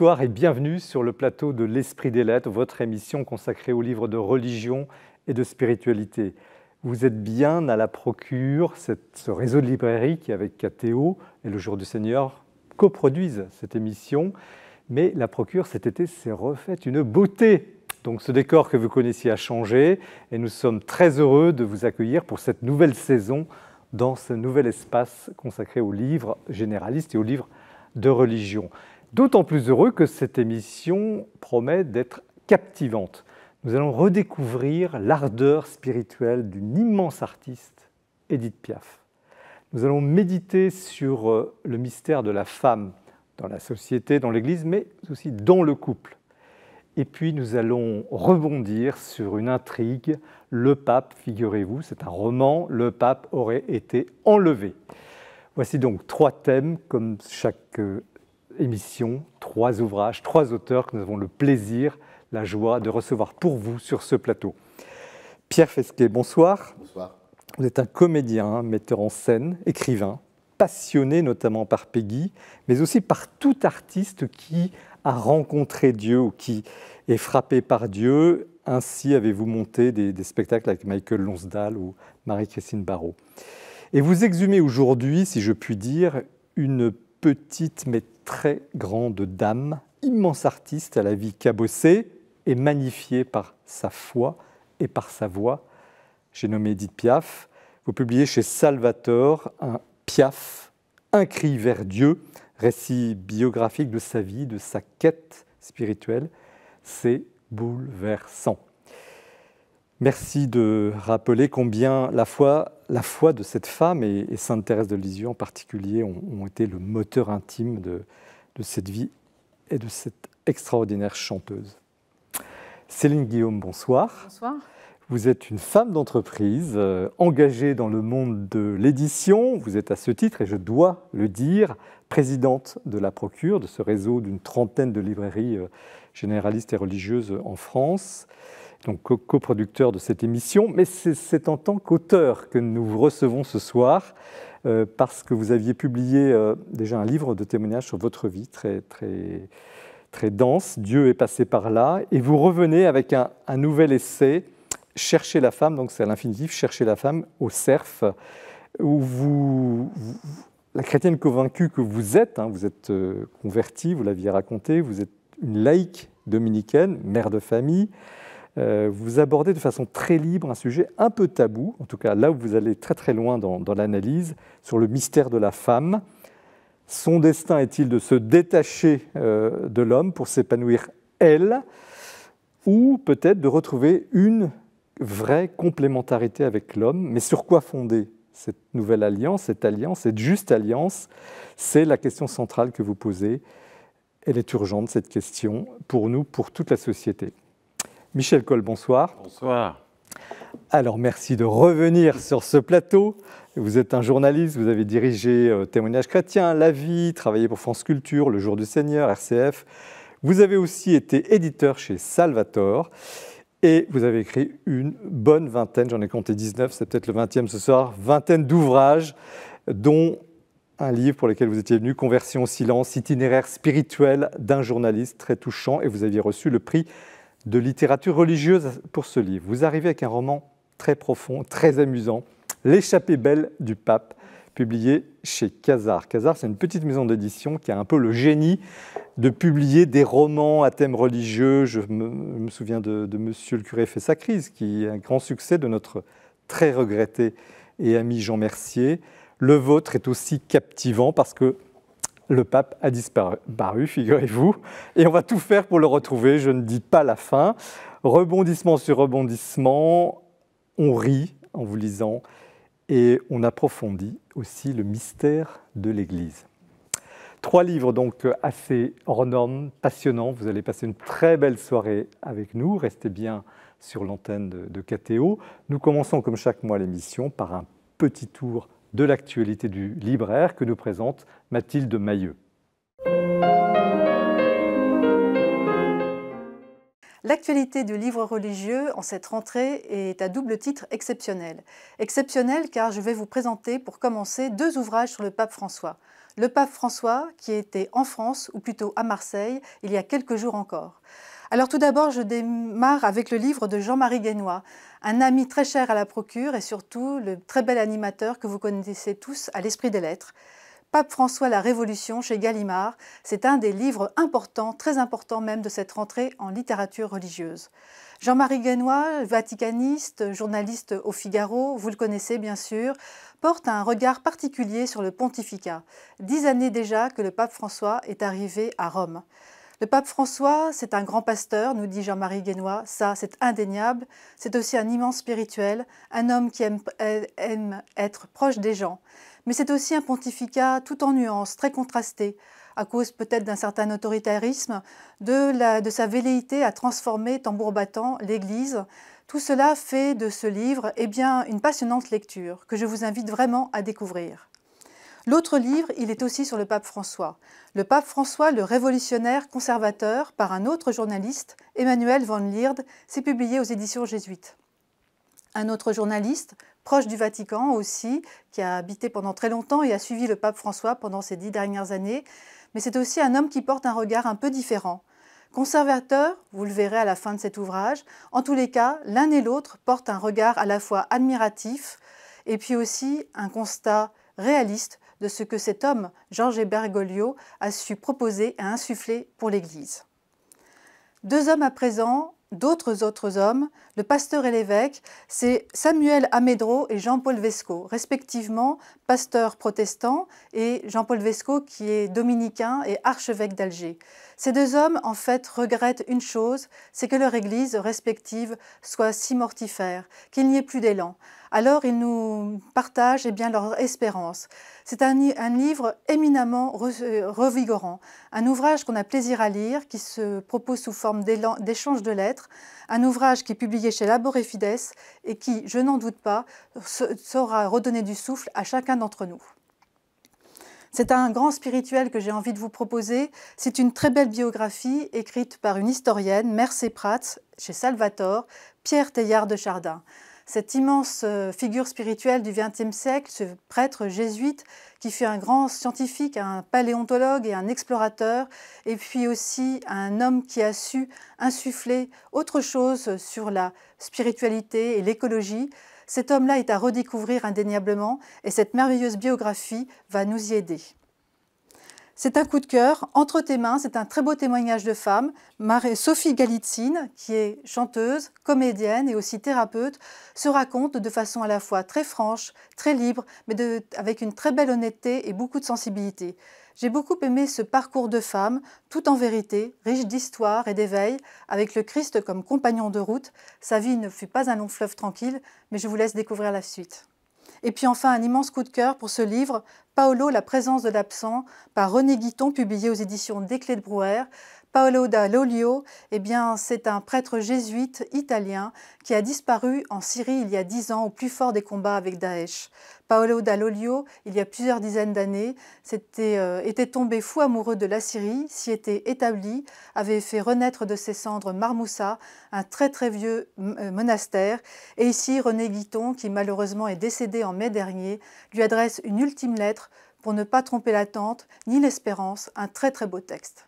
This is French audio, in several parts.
Bonsoir et bienvenue sur le plateau de l'Esprit des Lettres, votre émission consacrée aux livres de religion et de spiritualité. Vous êtes bien à la procure, ce réseau de librairies qui, avec KTO et Le Jour du Seigneur, coproduisent cette émission. Mais la procure, cet été, s'est refaite une beauté. Donc ce décor que vous connaissiez a changé et nous sommes très heureux de vous accueillir pour cette nouvelle saison dans ce nouvel espace consacré aux livres généralistes et aux livres de religion. D'autant plus heureux que cette émission promet d'être captivante. Nous allons redécouvrir l'ardeur spirituelle d'une immense artiste, Edith Piaf. Nous allons méditer sur euh, le mystère de la femme dans la société, dans l'Église, mais aussi dans le couple. Et puis nous allons rebondir sur une intrigue, Le Pape, figurez-vous, c'est un roman, Le Pape aurait été enlevé. Voici donc trois thèmes comme chaque euh, émission trois ouvrages, trois auteurs que nous avons le plaisir, la joie de recevoir pour vous sur ce plateau. Pierre Fesquet, bonsoir. Bonsoir. Vous êtes un comédien, metteur en scène, écrivain, passionné notamment par Peggy, mais aussi par tout artiste qui a rencontré Dieu ou qui est frappé par Dieu. Ainsi avez-vous monté des, spectacles avec Michael Lonsdal ou Marie-Christine Barrault. Et vous exhumez aujourd'hui, si je puis dire, une petite méthode très grande dame, immense artiste à la vie cabossée et magnifiée par sa foi et par sa voix. J'ai nommé Edith Piaf. Vous publiez chez Salvator un Piaf, un cri vers Dieu, récit biographique de sa vie, de sa quête spirituelle. C'est bouleversant. Merci de rappeler combien la foi la foi de cette femme et, Sainte Thérèse de Lisieux en particulier ont, été le moteur intime de, cette vie et de cette extraordinaire chanteuse. Céline Guillaume, bonsoir. Bonsoir. Vous êtes une femme d'entreprise euh, engagée dans le monde de l'édition. Vous êtes à ce titre, et je dois le dire, présidente de la Procure, de ce réseau d'une trentaine de librairies euh, généralistes et religieuses en France donc coproducteur de cette émission, mais c'est en tant qu'auteur que nous vous recevons ce soir, euh, parce que vous aviez publié euh, déjà un livre de témoignages sur votre vie, très, très, dense, Dieu est passé par là, et vous revenez avec un, nouvel essai, Chercher la femme, donc c'est à l'infinitif, Chercher la femme au cerf, où vous, la chrétienne convaincue que vous êtes, hein, vous êtes euh, convertie, vous l'aviez raconté, vous êtes une laïque dominicaine, mère de famille, euh, vous abordez de façon très libre un sujet un peu tabou, en tout cas là où vous allez très très loin dans, l'analyse, sur le mystère de la femme. Son destin est-il de se détacher euh, de l'homme pour s'épanouir elle, ou peut-être de retrouver une vraie complémentarité avec l'homme Mais sur quoi fonder cette nouvelle alliance, cette alliance, cette juste alliance C'est la question centrale que vous posez. Elle est urgente, cette question, pour nous, pour toute la société. Michel Cole, bonsoir. Bonsoir. Alors, merci de revenir sur ce plateau. Vous êtes un journaliste, vous avez dirigé euh, témoignage chrétien, La Vie, travaillé pour France Culture, Le Jour du Seigneur, RCF. Vous avez aussi été éditeur chez Salvatore et vous avez écrit une bonne vingtaine, j'en ai compté 19, c'est peut-être le 20e ce soir, vingtaine d'ouvrages, dont un livre pour lequel vous étiez venu, Conversion au silence, itinéraire spirituel d'un journaliste très touchant, et vous aviez reçu le prix de littérature religieuse pour ce livre. Vous arrivez avec un roman très profond, très amusant, L'échappée belle du pape, publié chez Casar. Casar, c'est une petite maison d'édition qui a un peu le génie de publier des romans à thème religieux. Je me, souviens de, de, Monsieur le curé fait sa crise, qui est un grand succès de notre très regretté et ami Jean Mercier. Le vôtre est aussi captivant parce que le pape a disparu, figurez-vous, et on va tout faire pour le retrouver, je ne dis pas la fin. Rebondissement sur rebondissement, on rit en vous lisant, et on approfondit aussi le mystère de l'Église. Trois livres donc assez hors passionnants. Vous allez passer une très belle soirée avec nous. Restez bien sur l'antenne de, de KTO. Nous commençons comme chaque mois l'émission par un petit tour de l'actualité du libraire que nous présente Mathilde Mailleux. L'actualité du livre religieux en cette rentrée est à double titre exceptionnelle. Exceptionnelle car je vais vous présenter pour commencer deux ouvrages sur le pape François. Le pape François qui était en France, ou plutôt à Marseille, il y a quelques jours encore. Alors tout d'abord, je démarre avec le livre de Jean-Marie Guénois, un ami très cher à la procure et surtout le très bel animateur que vous connaissez tous à l'esprit des lettres. Pape François la Révolution chez Gallimard, c'est un des livres importants, très importants même de cette rentrée en littérature religieuse. Jean-Marie Guénois, vaticaniste, journaliste au Figaro, vous le connaissez bien sûr, porte un regard particulier sur le pontificat. Dix années déjà que le pape François est arrivé à Rome. Le pape François, c'est un grand pasteur, nous dit Jean-Marie Guénois, ça c'est indéniable, c'est aussi un immense spirituel, un homme qui aime, euh, être proche des gens. Mais c'est aussi un pontificat tout en nuances, très contrasté, à cause peut-être d'un certain autoritarisme, de, de sa velléité à transformer tambour battant l'Église. Tout cela fait de ce livre eh bien, une passionnante lecture que je vous invite vraiment à découvrir. L'autre livre, il est aussi sur le pape François. Le pape François, le révolutionnaire conservateur, par un autre journaliste, Emmanuel van Lierde, s'est publié aux éditions jésuites. Un autre journaliste, proche du Vatican aussi, qui a habité pendant très longtemps et a suivi le pape François pendant ces dix dernières années, mais c'est aussi un homme qui porte un regard un peu différent. Conservateur, vous le verrez à la fin de cet ouvrage, en tous les cas, l'un et l'autre portent un regard à la fois admiratif et puis aussi un constat réaliste de ce que cet homme, Georges Bergoglio, a su proposer et insuffler pour l'Église. Deux hommes à présent, d'autres autres hommes, le pasteur et l'évêque, c'est Samuel Amédro et Jean-Paul Vesco, respectivement pasteur protestant et Jean-Paul Vesco qui est dominicain et archevêque d'Alger. Ces deux hommes, en fait, regrettent une chose, c'est que leur Église respective soit si mortifère, qu'il n'y ait plus d'élan. Alors, ils nous partagent eh bien, leur espérance. C'est un, livre éminemment euh, revigorant, un ouvrage qu'on a plaisir à lire, qui se propose sous forme d'échange de lettres, un ouvrage qui est publié chez et Fides et qui, je n'en doute pas, saura redonner du souffle à chacun d'entre nous. C'est un grand spirituel que j'ai envie de vous proposer. C'est une très belle biographie écrite par une historienne, Mercé Prats, chez Salvatore, Pierre Teilhard de Chardin. Cette immense euh, figure spirituelle du XXe siècle, ce prêtre jésuite qui fut un grand scientifique, un paléontologue et un explorateur, et puis aussi un homme qui a su insuffler autre chose sur la spiritualité et l'écologie, cet homme-là est à redécouvrir indéniablement et cette merveilleuse biographie va nous y aider. C'est un coup de cœur. Entre tes mains, c'est un très beau témoignage de femme. Sophie Galitzine, qui est chanteuse, comédienne et aussi thérapeute, se raconte de façon à la fois très franche, très libre, mais avec une très belle honnêteté et beaucoup de sensibilité. J'ai beaucoup aimé ce parcours de femme, tout en vérité, riche d'histoire et d'éveil, avec le Christ comme compagnon de route. Sa vie ne fut pas un long fleuve tranquille, mais je vous laisse découvrir la suite. Et puis enfin, un immense coup de cœur pour ce livre, Paolo, la présence de l'absent, par René Guiton, publié aux éditions des Clés de Brouwer. Paolo da Lolio, eh bien, c'est un prêtre jésuite italien qui a disparu en Syrie il y a dix ans au plus fort des combats avec Daesh. Paolo da Lolio, il y a plusieurs dizaines d'années, euh, était, tombé fou amoureux de la Syrie, s'y était établi, avait fait renaître de ses cendres Marmoussa, un très très vieux euh, monastère, et ici René Guiton, qui malheureusement est décédé en mai dernier, lui adresse une ultime lettre pour ne pas tromper l'attente ni l'espérance, un très très beau texte.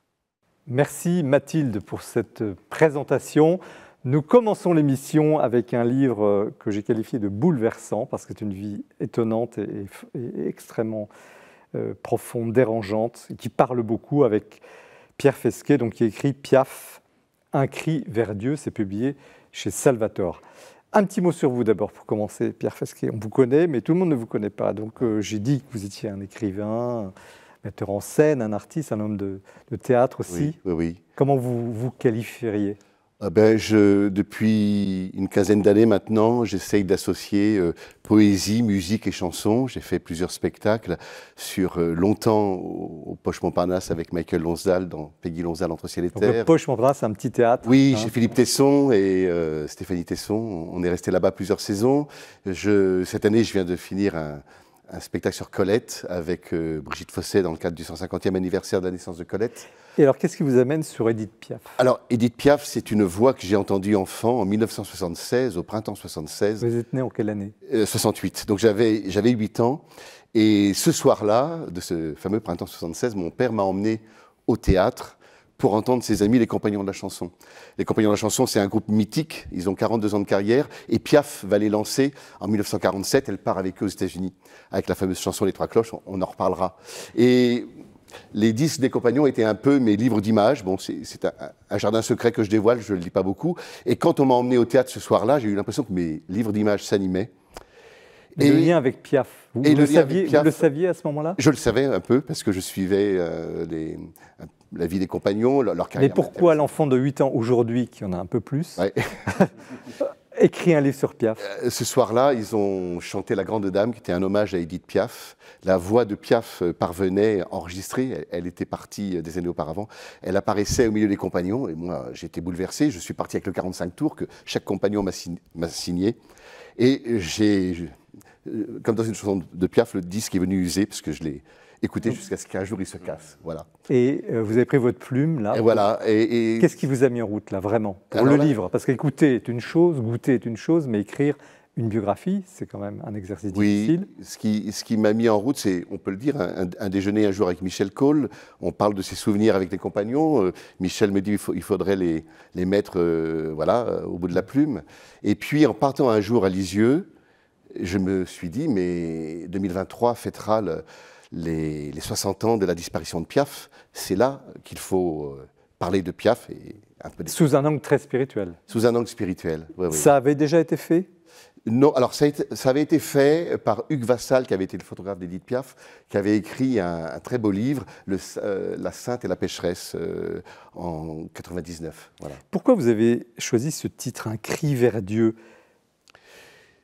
Merci Mathilde pour cette présentation. Nous commençons l'émission avec un livre que j'ai qualifié de bouleversant parce que c'est une vie étonnante et, extrêmement euh, profonde, dérangeante, qui parle beaucoup avec Pierre Fesquet, donc qui écrit Piaf, un cri vers Dieu. C'est publié chez Salvatore. Un petit mot sur vous d'abord pour commencer, Pierre Fesquet. On vous connaît, mais tout le monde ne vous connaît pas. Donc euh, j'ai dit que vous étiez un écrivain, metteur en scène, un artiste, un homme de, théâtre aussi. Oui, oui, Comment vous vous qualifieriez ah ben je, depuis une quinzaine d'années maintenant, j'essaye d'associer euh, poésie, musique et chansons. J'ai fait plusieurs spectacles sur euh, longtemps au, Poche Montparnasse avec Michael Lonsdal dans Peggy Lonsdal entre ciel et terre. le Poche Montparnasse, c'est un petit théâtre. Oui, j'ai hein chez Philippe Tesson et euh, Stéphanie Tesson. On est resté là-bas plusieurs saisons. Je, cette année, je viens de finir un, un spectacle sur Colette avec euh, Brigitte Fossé dans le cadre du 150e anniversaire de la naissance de Colette. Et alors, qu'est-ce qui vous amène sur Edith Piaf Alors, Edith Piaf, c'est une voix que j'ai entendue enfant en 1976, au printemps 76. Vous êtes né en quelle année 68. Euh, Donc j'avais 8 ans. Et ce soir-là, de ce fameux printemps 76, mon père m'a emmené au théâtre pour entendre ses amis, les Compagnons de la Chanson. Les Compagnons de la Chanson, c'est un groupe mythique, ils ont 42 ans de carrière, et Piaf va les lancer en 1947, elle part avec eux aux États-Unis, avec la fameuse chanson Les Trois Cloches, on en reparlera. Et les disques des compagnons étaient un peu mes livres d'images. Bon, c'est un, jardin secret que je dévoile, je ne le dis pas beaucoup. Et quand on m'a emmené au théâtre ce soir-là, j'ai eu l'impression que mes livres d'images s'animaient. Et le lien avec Piaf. Vous, et le, saviez, le à ce moment-là Je le savais un peu parce que je suivais les, euh, la vie des compagnons, leur, carrière. Mais pourquoi l'enfant de 8 ans aujourd'hui, qui en a un peu plus, écrit un livre sur Piaf euh, Ce soir-là, ils ont chanté La Grande Dame, qui était un hommage à Edith Piaf. La voix de Piaf euh, parvenait enregistrée, elle était partie euh, des années auparavant. Elle apparaissait au milieu des compagnons, et moi j'étais bouleversé. Je suis parti avec le 45 tours que chaque compagnon m'a signé. Et j'ai euh, comme dans une chanson de Piaf, le disque est venu usé parce que je l'ai écouté mm. jusqu'à ce qu'un jour il se casse. Voilà. Et euh, vous avez pris votre plume là. voilà. Et, Qu'est-ce qui vous a mis en route là vraiment pour le livre Parce qu'écouter est une chose, goûter est une chose, mais écrire une biographie, c'est quand même un exercice difficile. Ce qui, ce qui m'a mis en route, c'est, on peut le dire, un, déjeuner un jour avec Michel Cole. On parle de ses souvenirs avec les compagnons. Euh, Michel me dit qu'il faudrait les, les mettre voilà, au bout de la plume. Et puis, en partant un jour à Lisieux, je me suis dit, mais 2023 fêtera les, 60 ans de la disparition de Piaf. C'est là qu'il faut euh, parler de Piaf. Sous un angle très spirituel. Sous un angle spirituel, Ça avait déjà été fait non, alors ça, avait été fait par Hugues Vassal, qui avait été le photographe d'Edith Piaf, qui avait écrit un, très beau livre, euh, La Sainte et la pécheresse, euh, en 99. Voilà. Pourquoi vous avez choisi ce titre, Un cri vers Dieu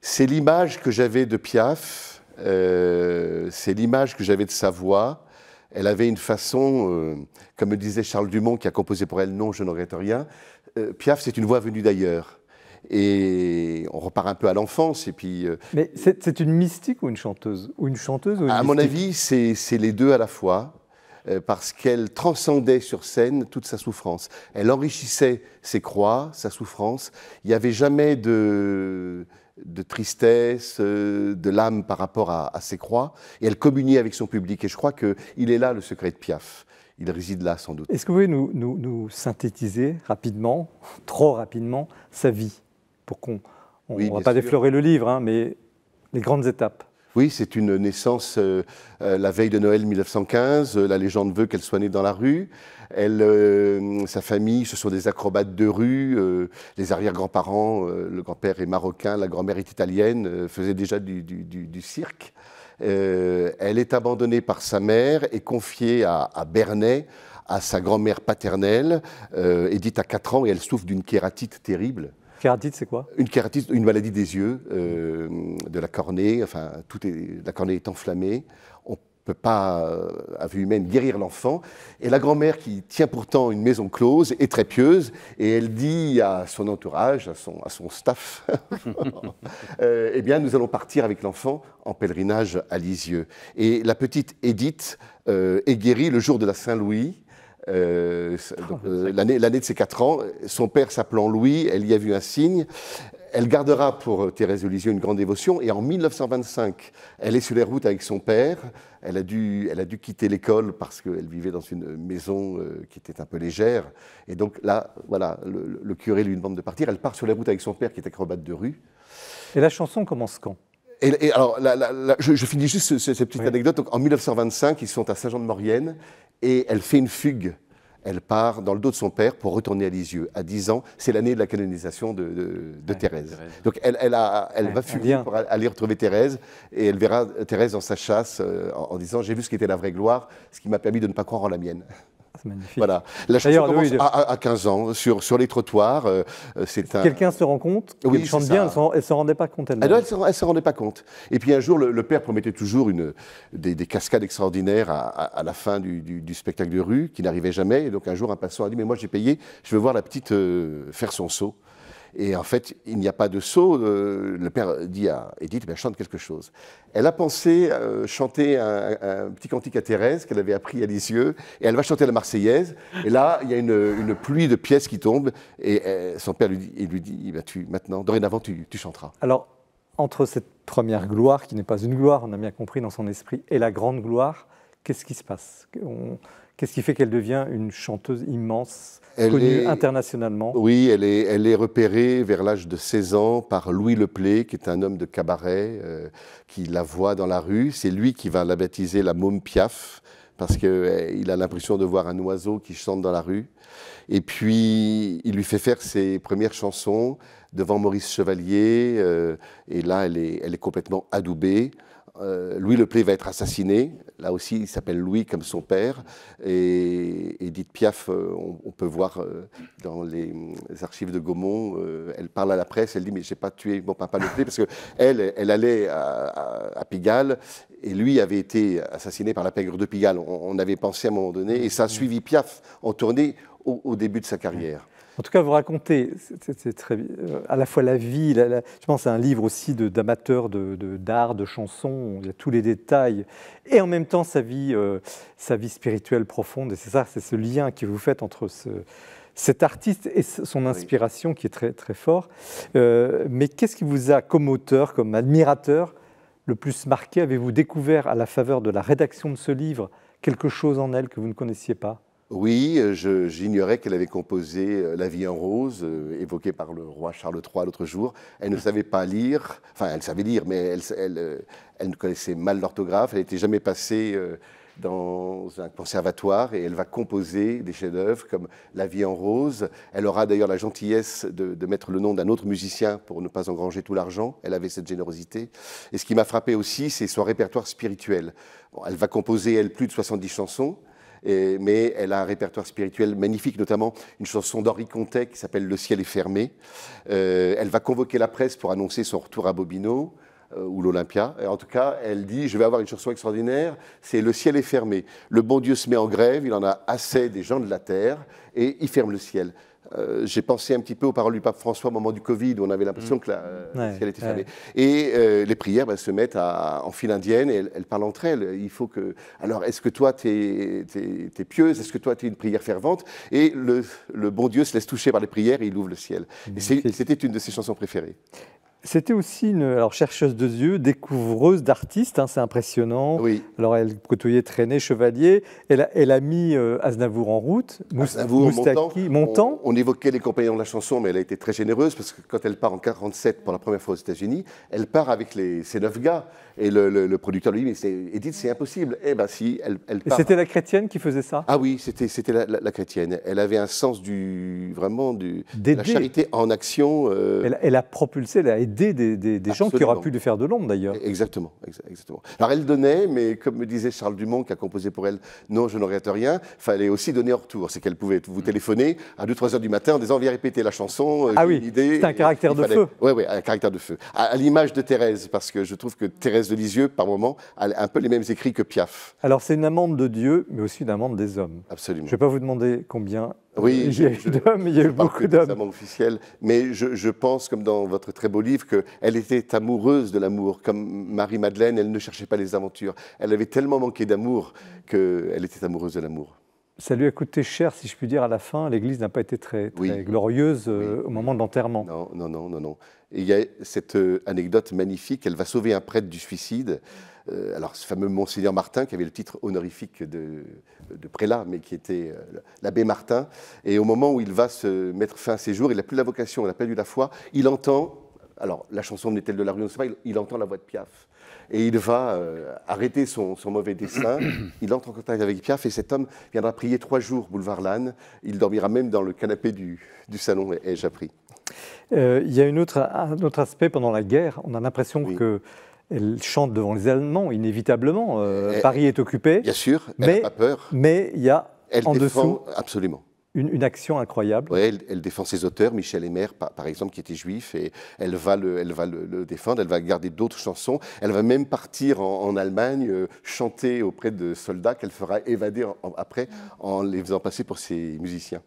c'est l'image que j'avais de Piaf, euh, c'est l'image que j'avais de sa voix. Elle avait une façon, euh, comme le disait Charles Dumont qui a composé pour elle Non, je n'aurais rien. Euh, Piaf, c'est une voix venue d'ailleurs. Et on repart un peu à l'enfance. Et puis. Mais c'est une mystique ou une chanteuse ou une chanteuse ou une À mon avis, c'est les deux à la fois parce qu'elle transcendait sur scène toute sa souffrance. Elle enrichissait ses croix, sa souffrance. Il n'y avait jamais de, de tristesse, euh, de l'âme par rapport à, ses croix, et elle communie avec son public. Et je crois qu'il est là le secret de Piaf. Il réside là sans doute. Est-ce que vous pouvez nous, synthétiser rapidement, trop rapidement, sa vie Pour qu'on ne va pas déflorer le livre, hein, mais les grandes étapes. Oui, c'est une naissance euh, euh, la veille de Noël 1915. la légende veut qu'elle soit née dans la rue. Elle, euh, sa famille, ce sont des acrobates de rue. Euh, les arrière-grands-parents, euh, le grand-père est marocain, la grand-mère est italienne, faisait déjà du, cirque. elle est abandonnée par sa mère et confiée à, à Bernay, à sa grand-mère paternelle. Edith a 4 ans et elle souffre d'une kératite terrible. Kératite, c'est quoi Une kératite, une maladie des yeux, de la cornée. Enfin, tout est, la cornée est enflammée peut pas, euh, à vue humaine, guérir l'enfant. Et la grand-mère, qui tient pourtant une maison close, est très pieuse, et elle dit à son entourage, à son, à son staff, euh, eh bien, nous allons partir avec l'enfant en pèlerinage à Lisieux. Et la petite Edith euh, est guérie le jour de la Saint-Louis, euh, oh, l'année de ses quatre ans, son père s'appelant Louis, elle y a vu un signe, elle gardera pour Thérèse de une grande dévotion et en 1925, elle est sur les routes avec son père. Elle a dû, elle a dû quitter l'école parce qu'elle vivait dans une maison euh, qui était un peu légère. Et donc là, voilà, le, curé lui demande de partir. Elle part sur les routes avec son père qui est acrobate de rue. Et la chanson commence quand et, alors, je, finis juste cette, petite anecdote. en 1925, ils sont à Saint-Jean-de-Maurienne et elle fait une fugue elle part dans le dos de son père pour retourner à Lisieux. À 10 ans, c'est l'année de la canonisation de, Thérèse. Donc elle, va fuir pour aller retrouver Thérèse et elle verra Thérèse dans sa chasse euh, en, disant J'ai vu ce qui était la vraie gloire, ce qui m'a permis de ne pas croire en la mienne magnifique. Voilà. La chanson commence à, 15 ans, sur, les trottoirs. Euh, c'est un... Quelqu'un se rend compte Oui, chante bien, elle ne se rendait pas compte elle-même. Ah elle ne rendait pas compte. Et puis un jour, le, père promettait toujours des, cascades extraordinaires à, la fin du, spectacle de rue, qui n'arrivait jamais. Et donc un jour, un passant a dit, mais moi j'ai payé, je veux voir la petite euh, faire son saut. Et en fait, il n'y a pas de saut. Euh, le père dit à Edith, ben, chante quelque chose. Elle a pensé euh, chanter un, petit cantique à Thérèse qu'elle avait appris à Lisieux. Et elle va chanter la Marseillaise. Et là, il y a une, pluie de pièces qui tombe. Et euh, son père lui dit, lui dit maintenant, dorénavant, tu, tu chanteras. Alors, entre cette première gloire, qui n'est pas une gloire, on a bien compris dans son esprit, et la grande gloire, qu'est-ce qui se passe Qu'est-ce qui fait qu'elle devient une chanteuse immense, connue internationalement Oui, elle est, elle est repérée vers l'âge de 16 ans par Louis Leplé, qui est un homme de cabaret, euh, qui la voit dans la rue. C'est lui qui va la baptiser la Môme Piaf, parce qu'il eh, a l'impression de voir un oiseau qui chante dans la rue. Et puis, il lui fait faire ses premières chansons devant Maurice Chevalier, euh, et là, elle est, elle est complètement adoubée. Euh, Louis Leplé va être assassiné Là aussi, il s'appelle Louis comme son père. Et Edith Piaf, euh, on, peut voir euh, dans les archives de Gaumont, euh, elle parle à la presse, elle dit Mais je j'ai pas tué mon papa le parce que elle, allait à, Pigalle et lui avait été assassiné par la pègre de Pigalle. On, avait pensé à un moment donné, et ça a suivi Piaf en tournée au début de sa carrière. En tout cas, vous racontez, euh, à la fois la vie, je pense à un livre aussi d'amateurs d'art, de, de, de chansons, il y a tous les détails, et en même temps sa vie, euh, sa vie spirituelle profonde, et c'est ça, c'est ce lien que vous faites entre cet artiste et son inspiration qui est très, très fort. Euh, mais qu'est-ce qui vous a, comme auteur, comme admirateur, le plus marqué Avez-vous découvert à la faveur de la rédaction de ce livre quelque chose en elle que vous ne connaissiez pas oui, euh, j'ignorais qu'elle avait composé euh, La vie en rose, euh, évoquée par le roi Charles III l'autre jour. Elle ne mm. savait pas lire, enfin elle savait lire, mais elle, ne connaissait mal l'orthographe, elle n'était jamais passée dans un conservatoire et elle va composer des chefs-d'œuvre comme La vie en rose. Elle aura d'ailleurs la gentillesse de, mettre le nom d'un autre musicien pour ne pas engranger tout l'argent. Elle avait cette générosité. Et ce qui m'a frappé aussi, c'est son répertoire spirituel. elle va composer, elle, plus de 70 chansons mais elle a un répertoire spirituel magnifique, notamment une chanson d'Henri Contet qui s'appelle Le ciel est fermé. Euh, elle va convoquer la presse pour annoncer son retour à Bobino euh, ou l'Olympia. En tout cas, elle dit, je vais avoir une chanson extraordinaire, c'est Le ciel est fermé. Le bon Dieu se met en grève, il en a assez des gens de la terre, et il ferme le ciel. Euh, j'ai pensé un petit peu aux paroles du pape François au moment du Covid, où on avait l'impression mm. que la, euh, ciel était fermé. Et euh, les prières ben, se mettent en file indienne et elles, parle parlent entre elles. Il faut que. Alors, est-ce que toi, tu es, pieuse Est-ce que toi, tu es une prière fervente Et le, bon Dieu se laisse toucher par les prières et il ouvre le ciel. Mm. c'était une de ses chansons préférées. C'était aussi une alors, chercheuse de yeux, découvreuse d'artistes, hein, c'est impressionnant. Oui. Alors elle côtoyait, traînait, chevalier. Elle a, mis euh, Aznavour en route, Aznavour, Moustaki, Montant. On, évoquait les compagnons de la chanson, mais elle a été très généreuse parce que quand elle part en 47 pour la première fois aux États-Unis, elle part avec les, ces neuf gars. Et le, producteur lui dit, mais Edith, c'est impossible. Eh bien si, elle, elle part. c'était la chrétienne qui faisait ça Ah oui, c'était, c'était la, chrétienne. Elle avait un sens du, vraiment du, de la charité en action. Euh. Elle, a propulsé, elle a aidé des, gens qui auraient pu lui faire de l'ombre d'ailleurs. Exactement, exactement. Alors elle donnait, mais comme me disait Charles Dumont qui a composé pour elle Non, je n'aurais rien, fallait aussi donner en retour. C'est qu'elle pouvait vous mm. téléphoner à 2-3 heures du matin en disant Viens répéter la chanson, euh, ah oui, C'est un caractère de feu. Oui, oui, un caractère de feu. à l'image de Thérèse, parce que je trouve que Thérèse de Lisieux, par moment, un peu les mêmes écrits que Piaf. Alors, c'est une amende de Dieu, mais aussi une amende des hommes. Absolument. Je ne vais pas vous demander combien euh, oui, il y a eu d'hommes, il y a eu beaucoup d'hommes. officiel, mais je, pense, comme dans votre très beau livre, qu'elle était amoureuse de l'amour. Comme Marie-Madeleine, elle ne cherchait pas les aventures. Elle avait tellement manqué d'amour qu'elle était amoureuse de l'amour. Ça lui a coûté cher, si je puis dire, à la fin. L'église n'a pas été très, glorieuse euh, au moment de l'enterrement. Non, non, non, non, non il y a cette euh, anecdote magnifique, elle va sauver un prêtre du suicide. Euh, alors, ce fameux Monseigneur Martin, qui avait le titre honorifique de, prélat, mais qui était euh, l'abbé Martin. Et au moment où il va se mettre fin à ses jours, il n'a plus la vocation, il n'a perdu la foi, il entend alors, la chanson venait-elle de la rue On ne sait pas. Il, entend la voix de Piaf. Et il va arrêter son, mauvais destin. il entre en contact avec Piaf et cet homme viendra prier trois jours boulevard Lannes. Il dormira même dans le canapé du, du salon, et je appris. Euh, il y a une autre, un autre aspect pendant la guerre. On a l'impression qu'elle chante devant les Allemands, inévitablement. Euh, euh, Paris est occupé. Bien sûr, elle mais, pas peur. Mais il y a en dessous absolument. Une, action incroyable. elle, défend ses auteurs, Michel Emer, par, exemple, qui était juif, et elle va le, défendre, elle va garder d'autres chansons, elle va même partir en, Allemagne chanter auprès de soldats qu'elle fera évader après en les faisant passer pour ses musiciens.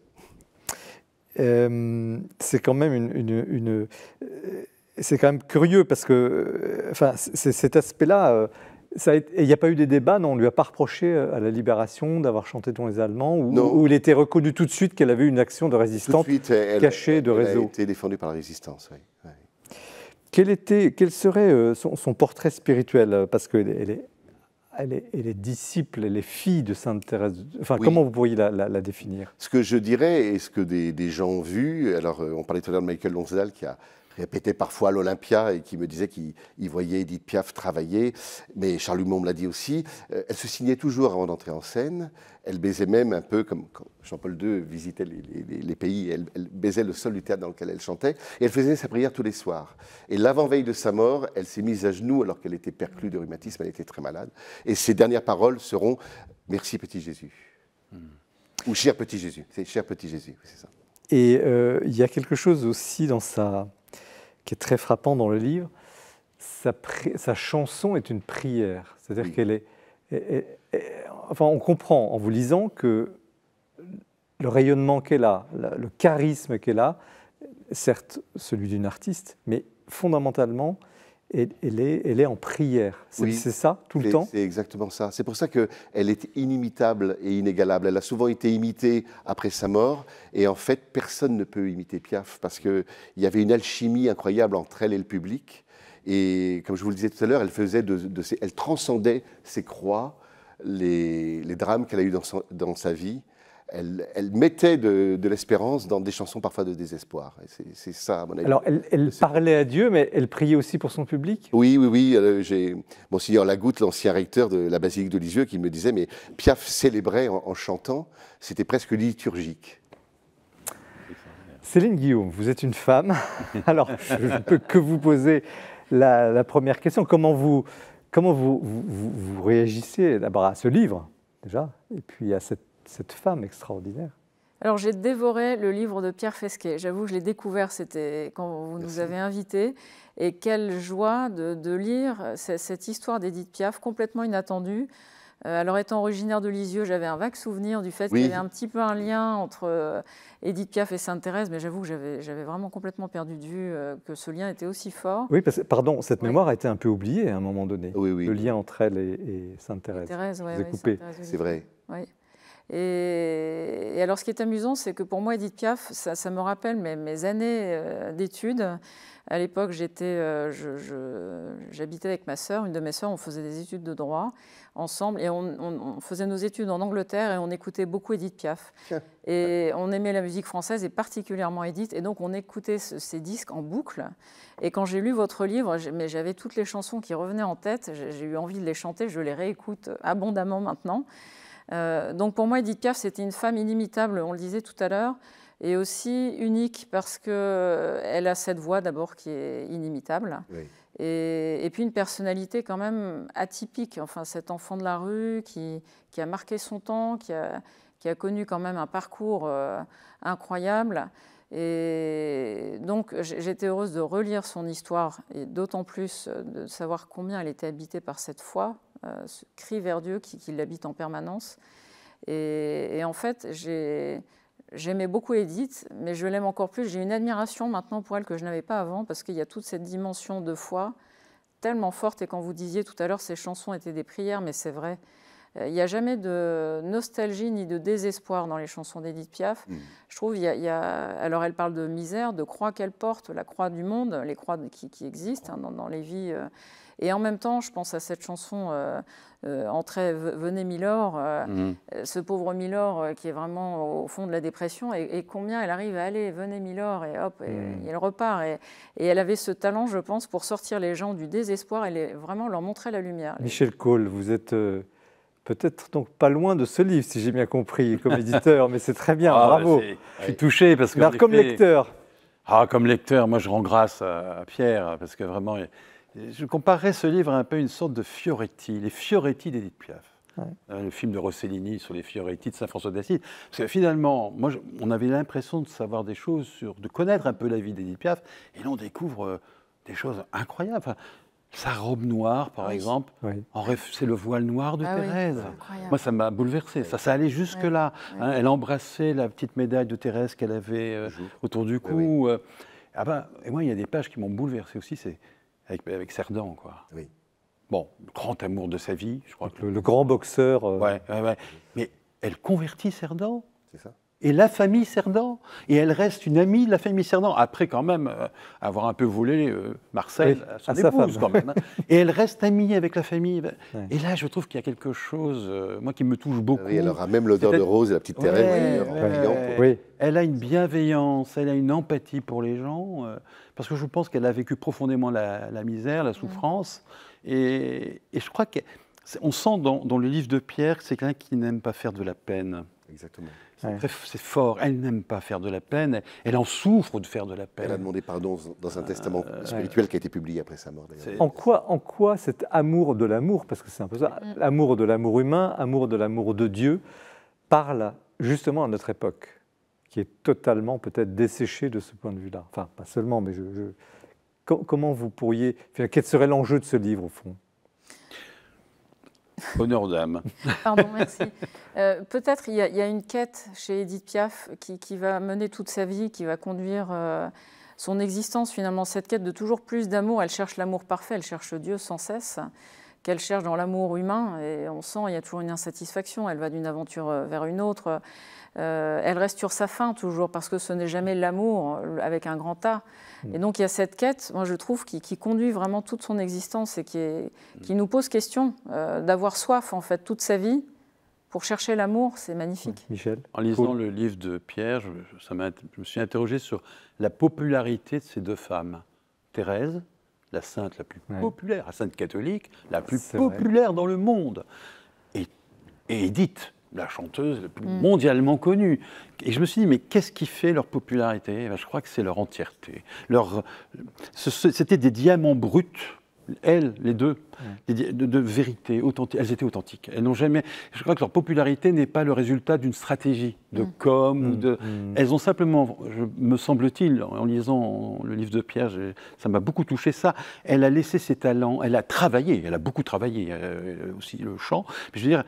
Euh, c'est quand même une, euh, c'est quand même curieux parce que, euh, enfin, cet aspect-là. Il n'y a pas eu des débats, non On lui a pas reproché à la Libération d'avoir chanté dans les Allemands, ou, ou, il était reconnu tout de suite qu'elle avait une action de résistance cachée de réseau. Elle a été défendue par la résistance, Quel, était, quel serait son, portrait spirituel Parce est elle ah, les disciples, les les filles de Sainte Thérèse. Enfin, comment vous pourriez la, définir Ce que je dirais et ce que des, gens ont vu, alors euh, on parlait tout à l'heure de Michael Lonsdale qui a, répétait parfois l'Olympia et qui me disait qu'il voyait Edith Piaf travailler, mais Charles Lumont me l'a dit aussi, euh, elle se signait toujours avant d'entrer en scène, elle baisait même un peu comme quand Jean-Paul II visitait les, pays, elle, baisait le sol du théâtre dans lequel elle chantait, et elle faisait sa prière tous les soirs. Et l'avant-veille de sa mort, elle s'est mise à genoux alors qu'elle était perclue de rhumatisme, elle était très malade, et ses dernières paroles seront « Merci petit Jésus hmm. ou « Cher petit Jésus », c'est « Cher petit Jésus », c'est ça. Et euh, il y a quelque chose aussi dans sa qui est très frappant dans le livre, sa, chanson est une prière. C'est-à-dire qu'elle est, est, Enfin, on comprend en vous lisant que le rayonnement qu'elle a, le charisme qu'elle a, certes celui d'une artiste, mais fondamentalement elle, est, en prière. C'est ça, tout le temps C'est exactement ça. C'est pour ça qu'elle est inimitable et inégalable. Elle a souvent été imitée après sa mort. Et en fait, personne ne peut imiter Piaf parce qu'il y avait une alchimie incroyable entre elle et le public. Et comme je vous le disais tout à l'heure, elle, elle transcendait ses croix, les, drames qu'elle a eus dans sa vie elle, mettait de, l'espérance dans des chansons parfois de désespoir. C'est ça, à mon avis. Alors, elle, parlait à Dieu, mais elle priait aussi pour son public Oui, oui, oui. Mon euh, J'ai Monseigneur Lagoutte, l'ancien recteur de la basilique de Lisieux, qui me disait Mais Piaf célébrait en, chantant, c'était presque liturgique. Céline Guillaume, vous êtes une femme. Alors, je ne peux que vous poser la, première question. Comment vous, comment vous, vous réagissez d'abord à ce livre, déjà, et puis à cette cette femme extraordinaire. Alors j'ai dévoré le livre de Pierre Fesquet. J'avoue, je l'ai découvert, c'était quand vous nous avez invité. Et quelle joie de, lire cette, histoire d'Edith Piaf, complètement inattendue. Euh, alors étant originaire de Lisieux, j'avais un vague souvenir du fait qu'il y avait un petit peu un lien entre euh, Edith Piaf et Sainte-Thérèse, mais j'avoue que j'avais vraiment complètement perdu de vue euh, que ce lien était aussi fort. Oui, parce, pardon, cette mémoire a été un peu oubliée à un moment donné, oui, le lien entre elle et, Sainte-Thérèse. Thérèse coupé. C'est vrai. Oui. Et, alors, ce qui est amusant, c'est que pour moi, Edith Piaf, ça, me rappelle mes, années euh, d'études. À l'époque, euh, j'habitais avec ma sœur, une de mes sœurs, on faisait des études de droit ensemble et on, faisait nos études en Angleterre et on écoutait beaucoup Edith Piaf. Et on aimait la musique française et particulièrement Edith. Et donc, on écoutait ces disques en boucle. Et quand j'ai lu votre livre, mais j'avais toutes les chansons qui revenaient en tête, j'ai eu envie de les chanter, je les réécoute abondamment maintenant. Euh, donc pour moi, Edith Piaf, c'était une femme inimitable, on le disait tout à l'heure, et aussi unique parce qu'elle euh, a cette voix d'abord qui est inimitable. Et, puis une personnalité quand même atypique, enfin cet enfant de la rue qui, a marqué son temps, qui a, connu quand même un parcours euh, incroyable. Et donc j'étais heureuse de relire son histoire et d'autant plus euh, de savoir combien elle était habitée par cette foi, euh, ce cri vers Dieu qui, l'habite en permanence. Et, en fait, j'aimais beaucoup Edith, mais je l'aime encore plus. J'ai une admiration maintenant pour elle que je n'avais pas avant parce qu'il y a toute cette dimension de foi tellement forte. Et quand vous disiez tout à l'heure, ces chansons étaient des prières, mais c'est vrai. Euh, il n'y a jamais de nostalgie ni de désespoir dans les chansons d'Edith Piaf. Hmm. Je trouve, il y, alors elle parle de misère, de croix qu'elle porte, la croix du monde, les croix qui, existent hein, dans, les vies. Euh. et en même temps, je pense à cette chanson euh, euh Entrez, venez Milor, hmm. ce pauvre Milor qui est vraiment au fond de la dépression, et, combien elle arrive à aller, venez Milor, et hop, et, hmm. repart. Et, elle avait ce talent, je pense, pour sortir les gens du désespoir et vraiment leur montrer la lumière. Michel Cole, vous êtes peut-être donc pas loin de ce livre, si j'ai bien compris, comme éditeur, mais c'est très bien, ah, bravo. Je suis touché parce que. comme lecteur. Ah, comme lecteur, moi je rends grâce à, Pierre, parce que vraiment, je comparerais ce livre à un peu une sorte de Fioretti, les Fioretti d'Edith Piaf. Euh, le film de Rossellini sur les Fioretti de Saint-François d'Assise. Parce que finalement, moi, on avait l'impression de savoir des choses, de connaître un peu la vie d'Edith Piaf, et là on découvre euh, des choses incroyables sa robe noire, par exemple, c'est le voile noir de ah Thérèse. Moi, ça m'a bouleversé. Ça, ça allait jusque-là. Hein, elle embrassait la petite médaille de Thérèse qu'elle avait euh, autour du bah cou. Euh. ah ben, et moi, il y a des pages qui m'ont bouleversé aussi, c'est avec, avec Cerdan, quoi. Oui. Bon, grand amour de sa vie, je crois. Que... Le, grand boxeur. Euh, ouais, Mais elle convertit Cerdan. C'est ça et la famille Cerdan. Et elle reste une amie de la famille Cerdan, après quand même euh, avoir un peu volé Marseille euh, Marcel à son épouse quand même. Hein. et elle reste amie avec la famille. Et là, je trouve qu'il y a quelque chose, euh, moi, qui me touche beaucoup. elle aura même l'odeur de rose et la petite terre ouais, Elle a une bienveillance, elle a une empathie pour les gens, parce que je pense qu'elle a vécu profondément la, misère, la souffrance. Et, je crois qu'on sent dans, dans, le livre de Pierre que c'est quelqu'un qui n'aime pas faire de la peine. Exactement. C'est fort. Elle n'aime pas faire de la peine. Elle, en souffre de faire de la peine. Elle a demandé pardon dans un euh, testament spirituel qui a été publié après sa mort. En quoi, en quoi cet amour de l'amour, parce que c'est un peu ça, mm. amour de l'amour humain, amour de l'amour de Dieu, parle justement à notre époque, qui est totalement peut-être desséchée de ce point de vue-là. Enfin, pas seulement, mais comment vous pourriez. Quel serait l'enjeu de ce livre au fond Honneur d'âme. Pardon, merci. Euh, peut-être il y, a une quête chez Edith Piaf qui, va mener toute sa vie, qui va conduire euh, son existence finalement, cette quête de toujours plus d'amour. Elle cherche l'amour parfait, elle cherche Dieu sans cesse qu'elle cherche dans l'amour humain. Et on sent, il y a toujours une insatisfaction. Elle va d'une aventure euh, vers une autre. Euh, elle reste sur sa faim toujours, parce que ce n'est jamais l'amour euh, avec un grand A. Et donc il y a cette quête, moi je trouve, qui, conduit vraiment toute son existence et qui, nous pose question d'avoir soif, en fait, toute sa vie. Pour chercher l'amour, c'est magnifique. Michel En lisant le livre de Pierre, je, ça je me suis interrogé sur la popularité de ces deux femmes, Thérèse, la sainte la plus populaire, la sainte catholique la plus populaire dans le monde. Et, Edith, la chanteuse la plus mm. mondialement connue. Et je me suis dit, mais qu'est-ce qui fait leur popularité eh ben, Je crois que c'est leur entièreté. Leur... C'était des diamants bruts elles, les deux, de, vérité, Elles étaient authentiques. Elles n'ont jamais. Je crois que leur popularité n'est pas le résultat d'une stratégie de mm. com ou mm. de. Mm. Elles ont simplement, me semble-t-il, en lisant le livre de Pierre, ça m'a beaucoup touché ça. Elle a laissé ses talents. Elle a travaillé. Elle a beaucoup travaillé euh, euh, aussi le chant. je veux dire,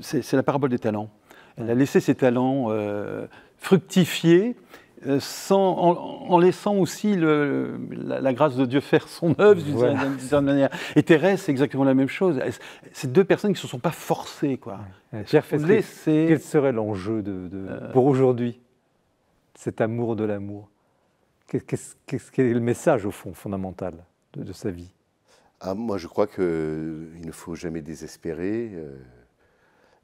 C'est la parabole des talents. Elle a laissé ses talents euh, fructifier euh, sans, en, laissant aussi le, la, grâce de Dieu faire son œuvre d'une certaine manière. Et Thérèse, c'est exactement la même chose. C'est deux personnes qui ne se sont pas forcées. Quoi. Euh, quel serait l'enjeu de, euh. pour aujourd'hui, cet amour de l'amour Qu'est-ce qu'est est le message, au fond, fondamental de, sa vie ah, Moi, je crois qu'il ne faut jamais désespérer.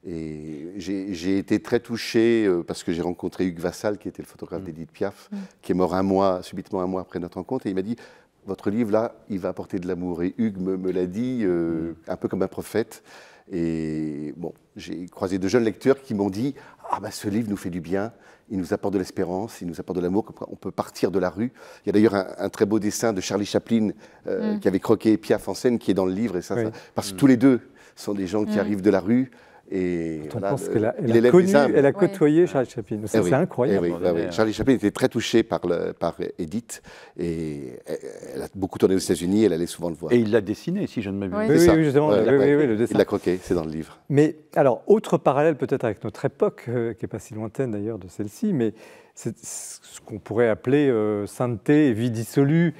Et j'ai été très touché euh, parce que j'ai rencontré Hugues Vassal, qui était le photographe mm. d'Edith Piaf, mm. qui est mort un mois, subitement un mois après notre rencontre, et il m'a dit Votre livre-là, il va apporter de l'amour. Et Hugues me, l'a dit, euh, mm. un peu comme un prophète. Et bon, j'ai croisé de jeunes lecteurs qui m'ont dit Ah, bah, ce livre nous fait du bien, il nous apporte de l'espérance, il nous apporte de l'amour, on peut partir de la rue. Il y a d'ailleurs un, très beau dessin de Charlie Chaplin euh, qui avait croqué Piaf en scène, qui est dans le livre, et ça parce que tous les deux sont des gens qui arrivent de la rue. Et on pense qu'elle a, elle a, connu, elle a côtoyé Charlie Chaplin. Eh c'est incroyable. Eh oui, bah oui, Charlie Chaplin était très touché par, le, par Edith et elle a beaucoup tourné aux États-Unis. Elle allait souvent le voir. Et il l'a dessiné, si je ne m'abuse. Oui, oui, justement. le dessin. Il l'a croqué, c'est dans le livre. Mais alors, autre parallèle peut-être avec notre époque, euh, qui n'est pas si lointaine d'ailleurs de celle-ci, mais c'est ce qu'on pourrait appeler euh, sainteté et vie dissolue,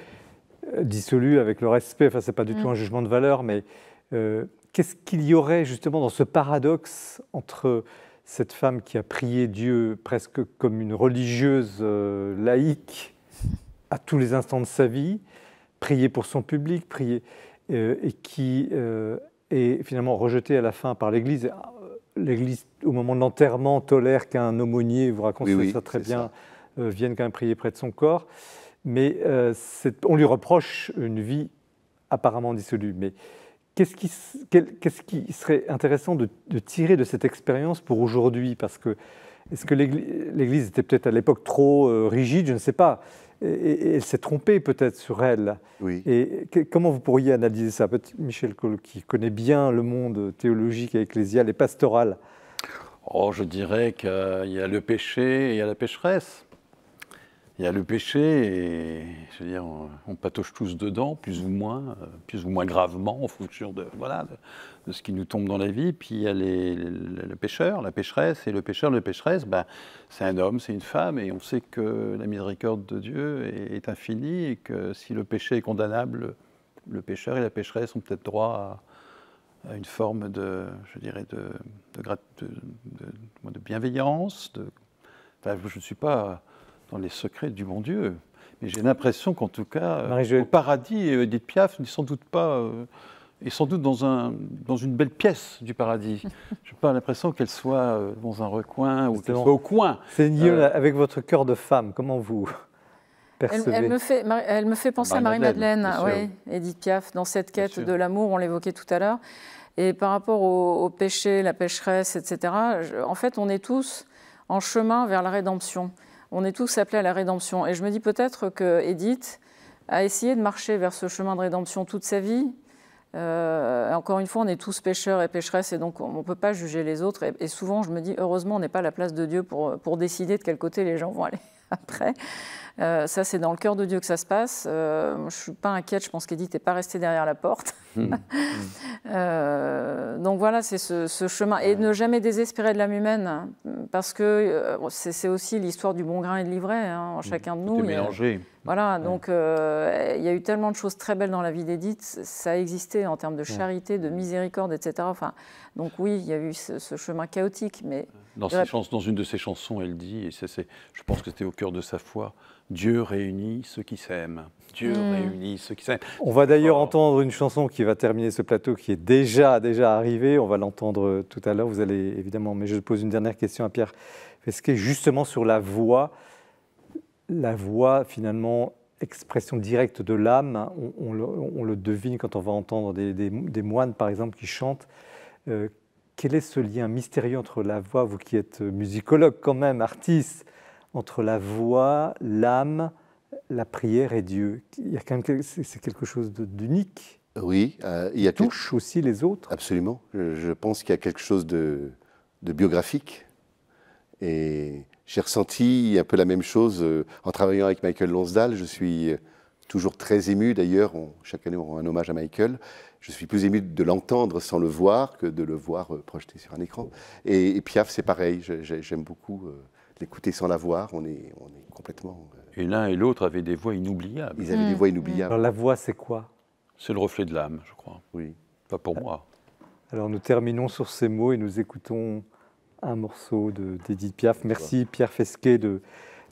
euh, dissolue avec le respect. Enfin, c'est pas du tout mm. un jugement de valeur, mais qu'est-ce qu'il y aurait justement dans ce paradoxe entre cette femme qui a prié Dieu presque comme une religieuse euh, laïque à tous les instants de sa vie, prié pour son public, prier, euh, et qui euh, est finalement rejetée à la fin par l'Église. L'Église, au moment de l'enterrement, tolère qu'un aumônier, vous racontez ça très bien, vienne quand même prier près de son corps. Mais on lui reproche une vie apparemment dissolue. Mais Qu'est-ce qui, serait intéressant de, tirer de cette expérience pour aujourd'hui Parce que est-ce que l'Église était peut-être à l'époque trop euh, rigide Je ne sais pas. Et, elle s'est trompée peut-être sur elle. Et comment vous pourriez analyser ça Michel Col, qui connaît bien le monde théologique ecclésial et pastoral. Oh, je dirais qu'il y a le péché et il y a la pécheresse il y a le péché, et dire, on, patoche tous dedans, plus ou moins, euh, plus ou moins gravement, en fonction de, voilà, de, ce qui nous tombe dans la vie. Puis il y a le pécheur, la pécheresse, et le pécheur, la pécheresse, ben, c'est un homme, c'est une femme, et on sait que la miséricorde de Dieu est, infinie, et que si le péché est condamnable, le pécheur et la pécheresse ont peut-être droit à, une forme de, je dirais, de, de bienveillance. je ne suis pas dans les secrets du bon Dieu. Mais j'ai l'impression qu'en tout cas, euh, au paradis, euh, Edith Piaf n'est sans doute pas. Euh, est sans doute dans, un, dans une belle pièce du paradis. Je n'ai pas l'impression qu'elle soit dans un recoin ou qu'elle au coin. C'est mieux avec votre cœur de femme, comment vous elle, elle, me fait, elle me fait penser à Marie-Madeleine, ah Edith Piaf, dans cette quête de l'amour, on l'évoquait tout à l'heure. Et par rapport au, au, péché, la pécheresse, etc., en fait, on est tous en chemin vers la rédemption on est tous appelés à la rédemption. Et je me dis peut-être que Edith a essayé de marcher vers ce chemin de rédemption toute sa vie. Euh, encore une fois, on est tous pécheurs et pécheresses, et donc on ne peut pas juger les autres. Et, souvent, je me dis, heureusement, on n'est pas à la place de Dieu pour, pour décider de quel côté les gens vont aller après. Euh, ça, c'est dans le cœur de Dieu que ça se passe. Euh, je suis pas inquiète, je pense qu'Edith n'est pas restée derrière la porte. Hmm. Euh, donc voilà, c'est ce, chemin. Et ne jamais désespérer de l'âme humaine, hein, parce que c'est aussi l'histoire du bon grain et de l'ivraie. Hein, en hmm. chacun de nous. mélanger. Voilà, donc euh, il y a eu tellement de choses très belles dans la vie d'Edith, ça existait en termes de charité, de miséricorde, etc. Enfin, donc oui, il y a eu ce, chemin chaotique, mais... Dans, une de ses chansons, elle dit, et je pense que c'était au cœur de sa foi, Dieu réunit ceux qui s'aiment. Dieu mm. réunit ceux qui s'aiment. On va d'ailleurs oh. entendre une chanson qui va terminer ce plateau, qui est déjà, déjà arrivée. On va l'entendre tout à l'heure, vous allez évidemment... Mais je pose une dernière question à Pierre Fesquet, justement sur la voix la voix, finalement, expression directe de l'âme, hein, on, le, devine quand on va entendre des, moines, par exemple, qui chantent. Euh, quel est ce lien mystérieux entre la voix, vous qui êtes musicologue quand même, artiste, entre la voix, l'âme, la prière et Dieu a c'est quelque chose d'unique. Oui, euh, il y a touche aussi les autres. Absolument. Je, pense qu'il y a quelque chose de, de biographique et j'ai ressenti un peu la même chose euh, en travaillant avec Michael Lonsdal. Je suis euh, toujours très ému, d'ailleurs, chaque année on rend un hommage à Michael. Je suis plus ému de l'entendre sans le voir que de le voir euh, projeté sur un écran. Et, Piaf, c'est pareil, j'aime beaucoup l'écouter sans la voir, on est, on est complètement... Et l'un et l'autre avaient des voix inoubliables. Ils avaient des mmh. voix inoubliables. Alors la voix, c'est quoi C'est le reflet de l'âme, je crois. Oui. Pas pour moi. Alors nous terminons sur ces mots et nous écoutons un morceau d'Edith Piaf. Merci Pierre Fesquet de,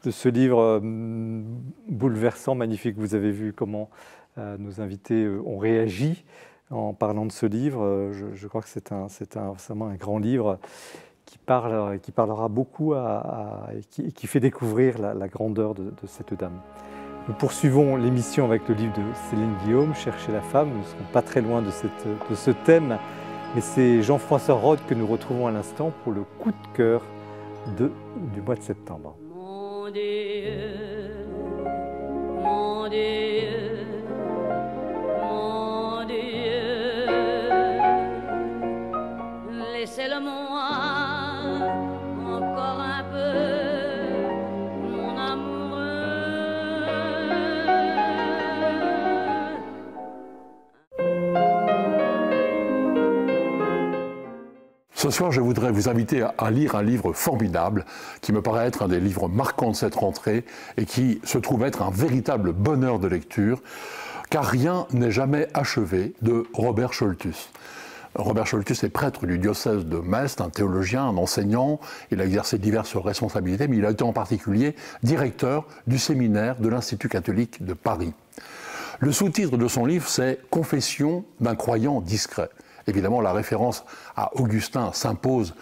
ce livre euh, bouleversant, magnifique. Vous avez vu comment euh, nos invités euh, ont réagi en parlant de ce livre. Je, crois que c'est un, un, vraiment un grand livre qui, parle, qui parlera beaucoup et, qui, fait découvrir la, grandeur de, cette dame. Nous poursuivons l'émission avec le livre de Céline Guillaume, Chercher la femme. Nous ne serons pas très loin de ce thème. Mais c'est Jean-François Rode que nous retrouvons à l'instant pour le coup de cœur du mois de septembre. Ce soir, je voudrais vous inviter à lire un livre formidable qui me paraît être un des livres marquants de cette rentrée et qui se trouve être un véritable bonheur de lecture, car rien n'est jamais achevé de Robert Scholtus. Robert Scholtus est prêtre du diocèse de Metz, un théologien, un enseignant. Il a exercé diverses responsabilités, mais il a été en particulier directeur du séminaire de l'Institut catholique de Paris. Le sous-titre de son livre, c'est Confession d'un croyant discret évidemment, la référence à Augustin s'impose,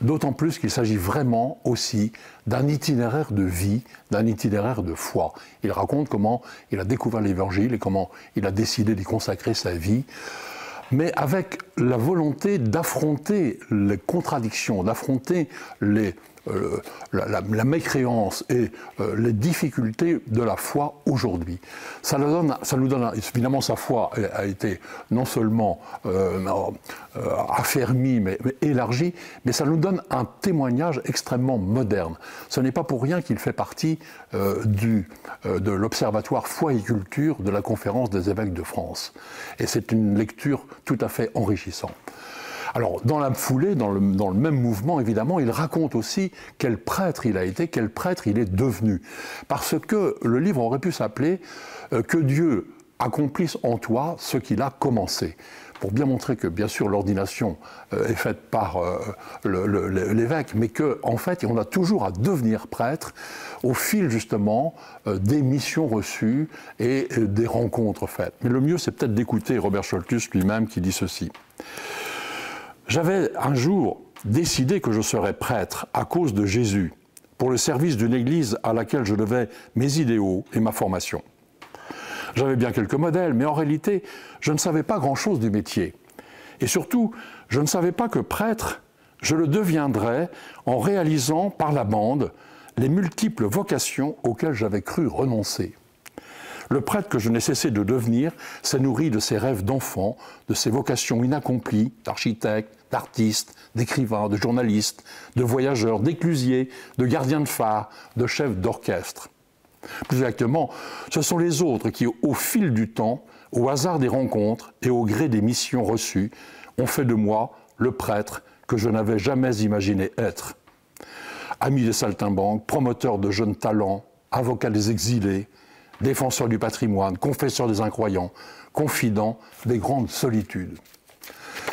d'autant plus qu'il s'agit vraiment aussi d'un itinéraire de vie, d'un itinéraire de foi. Il raconte comment il a découvert l'Évangile et comment il a décidé d'y consacrer sa vie mais avec la volonté d'affronter les contradictions, d'affronter les euh, la, mécréance et euh, les difficultés de la foi aujourd'hui. Ça, nous donne, évidemment, sa foi a, été non seulement euh, affermie, mais, élargie, mais ça nous donne un témoignage extrêmement moderne. Ce n'est pas pour rien qu'il fait partie de l'Observatoire foi et culture de la conférence des évêques de France. Et c'est une lecture tout à fait enrichissante. Alors, dans la foulée, dans le, même mouvement, évidemment, il raconte aussi quel prêtre il a été, quel prêtre il est devenu. Parce que le livre aurait pu s'appeler euh, Que Dieu accomplisse en toi ce qu'il a commencé pour bien montrer que, bien sûr, l'ordination euh, est faite par euh, l'évêque, mais qu'en en fait, on a toujours à devenir prêtre au fil, justement, des missions reçues et des rencontres faites. Mais le mieux, c'est peut-être d'écouter Robert Scholtus lui-même qui dit ceci. J'avais un jour décidé que je serais prêtre à cause de Jésus, pour le service d'une église à laquelle je devais mes idéaux et ma formation. J'avais bien quelques modèles, mais en réalité, je ne savais pas grand-chose du métier. Et surtout, je ne savais pas que prêtre, je le deviendrais en réalisant par la bande les multiples vocations auxquelles j'avais cru renoncer. Le prêtre que je n'ai cessé de devenir s'est nourri de ses rêves d'enfant, de ses vocations inaccomplies, d'architecte, d'artistes, d'écrivains, de journalistes, de voyageurs, d'éclusiers, de gardiens de phare, de chefs d'orchestre. Plus exactement, ce sont les autres qui, au fil du temps, au hasard des rencontres et au gré des missions reçues, ont fait de moi le prêtre que je n'avais jamais imaginé être. Ami des saltimbanques, promoteur de jeunes talents, avocat des exilés, défenseur du patrimoine, confesseur des incroyants, confident des grandes solitudes.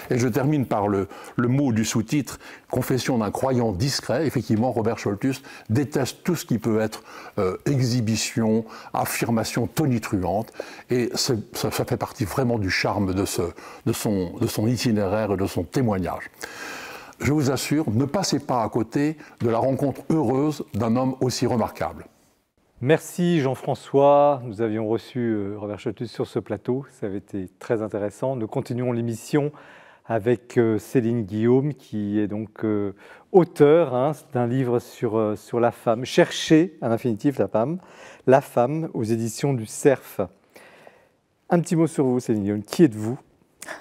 Et je termine par le, mot du sous-titre, Confession d'un croyant discret. Effectivement, Robert Scholtus déteste tout ce qui peut être euh, exhibition, affirmation tonitruante. Et ça, fait partie vraiment du charme de son itinéraire et de son témoignage je vous assure, ne passez pas à côté de la rencontre heureuse d'un homme aussi remarquable. Merci Jean-François. Nous avions reçu euh, Robert Chatus sur ce plateau. Ça avait été très intéressant. Nous continuons l'émission avec euh, Céline Guillaume, qui est donc euh, auteur hein, d'un livre sur, la femme, Chercher, à l'infinitif, la femme, la femme aux éditions du CERF. Un petit mot sur vous, Céline Guillaume. Qui êtes-vous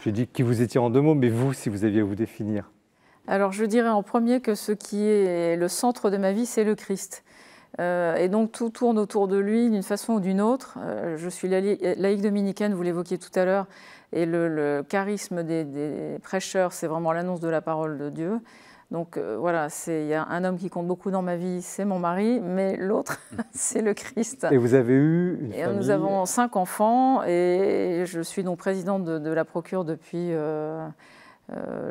J'ai dit qui vous étiez en deux mots, mais vous, si vous aviez à vous définir. Alors, je dirais en premier que ce qui est le centre de ma vie, c'est le Christ. Euh, et donc tout tourne autour de lui d'une façon ou d'une autre. Euh, je suis laïque dominicaine, vous l'évoquiez tout à l'heure, et le, charisme des, prêcheurs, c'est vraiment l'annonce de la parole de Dieu. Donc euh, voilà, il y a un homme qui compte beaucoup dans ma vie, c'est mon mari, mais l'autre, c'est le Christ. Et vous avez eu une et Nous avons cinq enfants et je suis donc présidente de, de la procure depuis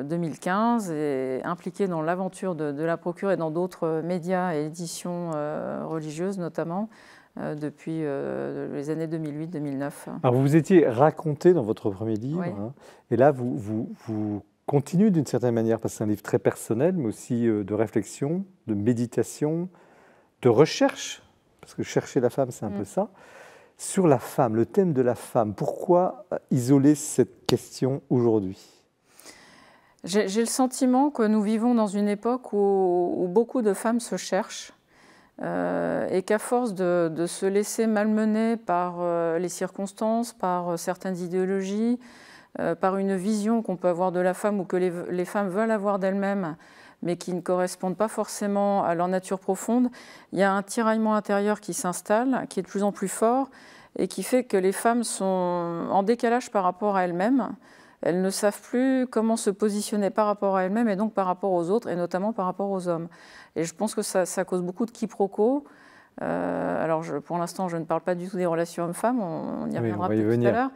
2015 euh, et impliqué dans l'aventure de, la procure et dans d'autres médias et éditions euh, religieuses notamment euh, depuis les années 2008-2009. Alors vous vous étiez raconté dans votre premier livre hein, et là vous, vous, continuez d'une certaine manière parce que c'est un livre très personnel mais aussi de réflexion, de méditation, de recherche parce que chercher la femme c'est un mm. peu ça sur la femme, le thème de la femme. Pourquoi isoler cette question aujourd'hui j'ai le sentiment que nous vivons dans une époque où, beaucoup de femmes se cherchent euh, et qu'à force de, se laisser malmener par euh, les circonstances, par euh, certaines idéologies, par une vision qu'on peut avoir de la femme ou que les, les femmes veulent avoir d'elles-mêmes, mais qui ne correspondent pas forcément à leur nature profonde, il y a un tiraillement intérieur qui s'installe, qui est de plus en plus fort et qui fait que les femmes sont en décalage par rapport à elles-mêmes elles ne savent plus comment se positionner par rapport à elles-mêmes et donc par rapport aux autres, et notamment par rapport aux hommes. Et je pense que ça, cause beaucoup de quiproquos. Euh, alors, pour l'instant, je ne parle pas du tout des relations hommes-femmes, on, y reviendra plus tout à l'heure.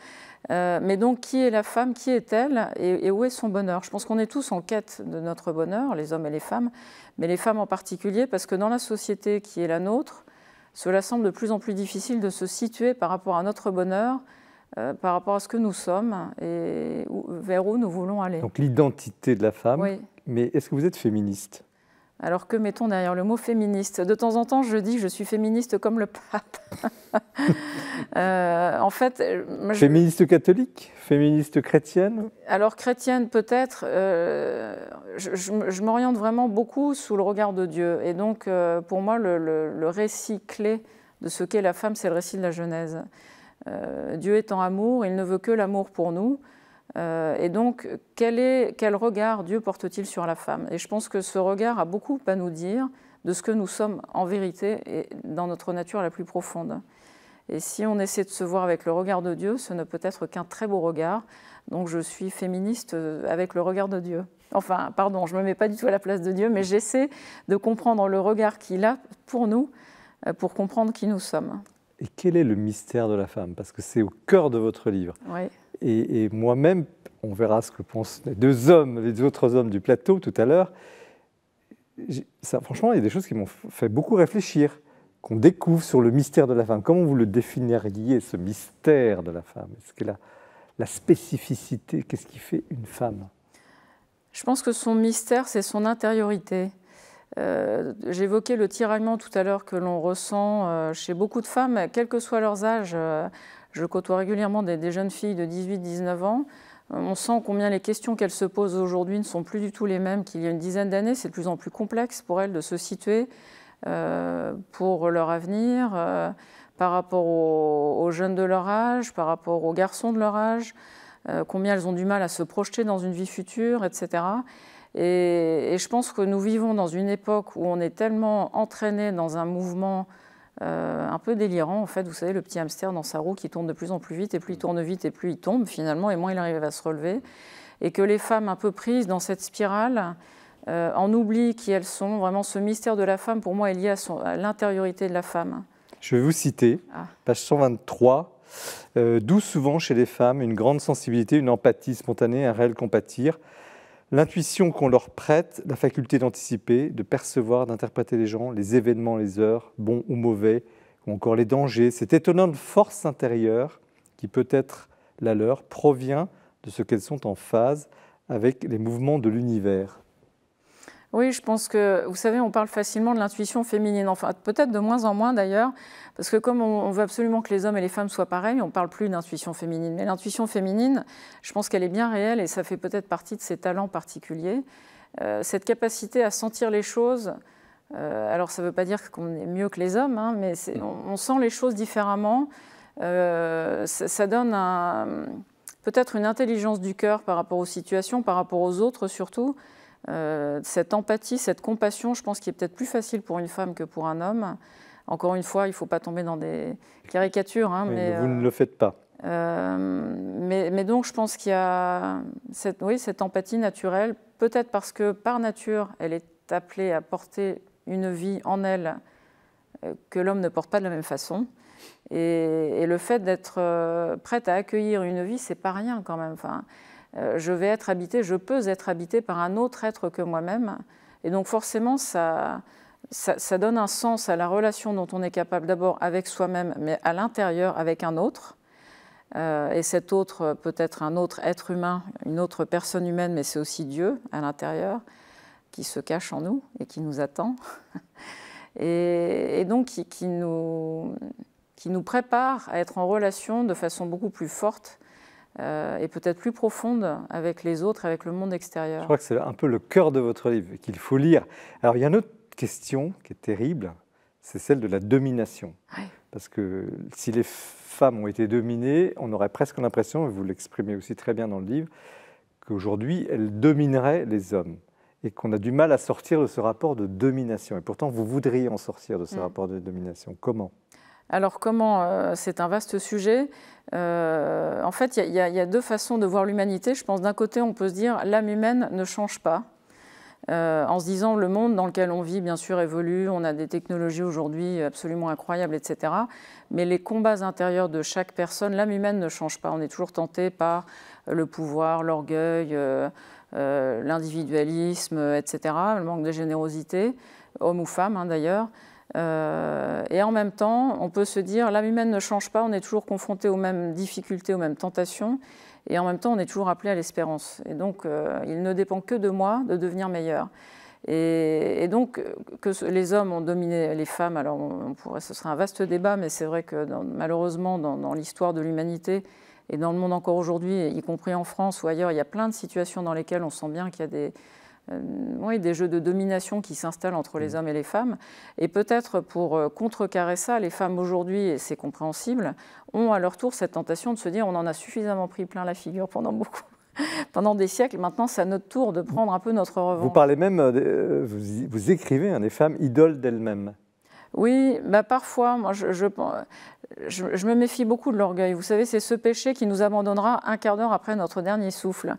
Euh, mais donc, qui est la femme, qui est-elle et, et, où est son bonheur Je pense qu'on est tous en quête de notre bonheur, les hommes et les femmes, mais les femmes en particulier, parce que dans la société qui est la nôtre, cela semble de plus en plus difficile de se situer par rapport à notre bonheur euh, par rapport à ce que nous sommes et vers où nous voulons aller. Donc l'identité de la femme. Mais est-ce que vous êtes féministe alors que mettons derrière le mot féministe De temps en temps, je dis je suis féministe comme le pape. Euh, en fait, féministe catholique, féministe chrétienne. Alors chrétienne peut-être. Euh, je, m'oriente vraiment beaucoup sous le regard de Dieu, et donc pour moi, le, récit clé de ce qu'est la femme, c'est le récit de la Genèse. Euh, Dieu étant amour, il ne veut que l'amour pour nous. Euh, et donc, quel, quel regard Dieu porte-t-il sur la femme Et je pense que ce regard a beaucoup à nous dire de ce que nous sommes en vérité et dans notre nature la plus profonde. Et si on essaie de se voir avec le regard de Dieu, ce ne peut être qu'un très beau regard. Donc je suis féministe avec le regard de Dieu. Enfin, pardon, je ne me mets pas du tout à la place de Dieu, mais j'essaie de comprendre le regard qu'il a pour nous, euh, pour comprendre qui nous sommes et quel est le mystère de la femme Parce que c'est au cœur de votre livre. Et, moi-même, on verra ce que pensent les deux hommes, les autres hommes du plateau tout à l'heure. Ça, franchement, il y a des choses qui m'ont fait beaucoup réfléchir, qu'on découvre sur le mystère de la femme. Comment vous le définiriez, ce mystère de la femme Est-ce que la spécificité, qu'est-ce qui fait une femme Je pense que son mystère, c'est son intériorité. Euh, j'évoquais le tiraillement tout à l'heure que l'on ressent euh, chez beaucoup de femmes, quel que soit leur âge, euh, je côtoie régulièrement des, jeunes filles de 18-19 ans. On sent combien les questions qu'elles se posent aujourd'hui ne sont plus du tout les mêmes qu'il y a une dizaine d'années. C'est de plus en plus complexe pour elles de se situer pour leur avenir, par rapport aux, jeunes de leur âge, par rapport aux garçons de leur âge, combien elles ont du mal à se projeter dans une vie future, etc. Et, je pense que nous vivons dans une époque où on est tellement entraîné dans un mouvement euh, un peu délirant, en fait. Vous savez, le petit hamster dans sa roue qui tourne de plus en plus vite, et plus il tourne vite, et plus il tombe finalement, et moins il arrive à se relever. Et que les femmes un peu prises dans cette spirale euh, en oublient qui elles sont. Vraiment, ce mystère de la femme, pour moi, est lié à, l'intériorité de la femme. Je vais vous citer, ah. page 123. Euh, d'où souvent chez les femmes une grande sensibilité, une empathie spontanée, un réel compatir L'intuition qu'on leur prête, la faculté d'anticiper, de percevoir, d'interpréter les gens, les événements, les heures, bons ou mauvais, ou encore les dangers, cette étonnante force intérieure qui peut être la leur provient de ce qu'elles sont en phase avec les mouvements de l'univers. Oui, je pense que, vous savez, on parle facilement de l'intuition féminine, enfin peut-être de moins en moins d'ailleurs, parce que comme on, veut absolument que les hommes et les femmes soient pareils, on ne parle plus d'intuition féminine. Mais l'intuition féminine, je pense qu'elle est bien réelle et ça fait peut-être partie de ses talents particuliers. Euh, cette capacité à sentir les choses, euh, alors ça ne veut pas dire qu'on est mieux que les hommes, hein, mais mm. on, sent les choses différemment, euh, ça, donne peut-être une intelligence du cœur par rapport aux situations, par rapport aux autres surtout. Euh, cette empathie, cette compassion, je pense qu'il est peut-être plus facile pour une femme que pour un homme. Encore une fois, il ne faut pas tomber dans des caricatures. Hein, mais, vous ne euh, le faites pas. Euh, mais, donc, je pense qu'il y a cette, cette empathie naturelle, peut-être parce que par nature, elle est appelée à porter une vie en elle que l'homme ne porte pas de la même façon. Et, le fait d'être prête à accueillir une vie, c'est pas rien quand même. Euh, je vais être habité, je peux être habité par un autre être que moi-même. Et donc forcément, ça, donne un sens à la relation dont on est capable d'abord avec soi-même, mais à l'intérieur avec un autre. Euh, et cet autre peut être un autre être humain, une autre personne humaine, mais c'est aussi Dieu à l'intérieur qui se cache en nous et qui nous attend. et, donc qui nous prépare à être en relation de façon beaucoup plus forte euh, et peut-être plus profonde avec les autres, avec le monde extérieur. Je crois que c'est un peu le cœur de votre livre qu'il faut lire. Alors il y a une autre question qui est terrible, c'est celle de la domination. Parce que si les femmes ont été dominées, on aurait presque l'impression, et vous l'exprimez aussi très bien dans le livre, qu'aujourd'hui elles domineraient les hommes et qu'on a du mal à sortir de ce rapport de domination. Et pourtant, vous voudriez en sortir de ce mm. rapport de domination. Comment alors comment euh, C'est un vaste sujet. Euh, en fait, il y, a deux façons de voir l'humanité. Je pense d'un côté, on peut se dire l'âme humaine ne change pas. Euh, en se disant le monde dans lequel on vit, bien sûr, évolue, on a des technologies aujourd'hui absolument incroyables, etc. Mais les combats intérieurs de chaque personne, l'âme humaine ne change pas. On est toujours tenté par le pouvoir, l'orgueil, l'individualisme, etc., le manque de générosité, homme ou femme hein, d'ailleurs. Euh, et en même temps, on peut se dire, l'âme humaine ne change pas, on est toujours confronté aux mêmes difficultés, aux mêmes tentations, et en même temps, on est toujours appelé à l'espérance. Et donc, euh, il ne dépend que de moi de devenir meilleur. Et, donc, que les hommes ont dominé les femmes, alors on pourrait, ce serait un vaste débat, mais c'est vrai que malheureusement, dans, dans l'histoire de l'humanité, et dans le monde encore aujourd'hui, y compris en France ou ailleurs, il y a plein de situations dans lesquelles on sent bien qu'il y a des, euh, oui, des jeux de domination qui s'installent entre les mmh. hommes et les femmes. Et peut-être pour euh, contrecarrer ça, les femmes aujourd'hui, et c'est compréhensible, ont à leur tour cette tentation de se dire on en a suffisamment pris plein la figure pendant beaucoup pendant des siècles. Maintenant, c'est à notre tour de prendre un peu notre revanche. Vous parlez même, euh, vous, écrivez hein, des femmes idoles d'elles-mêmes. Oui, bah parfois, moi je, je, me méfie beaucoup de l'orgueil. Vous savez, c'est ce péché qui nous abandonnera un quart d'heure après notre dernier souffle.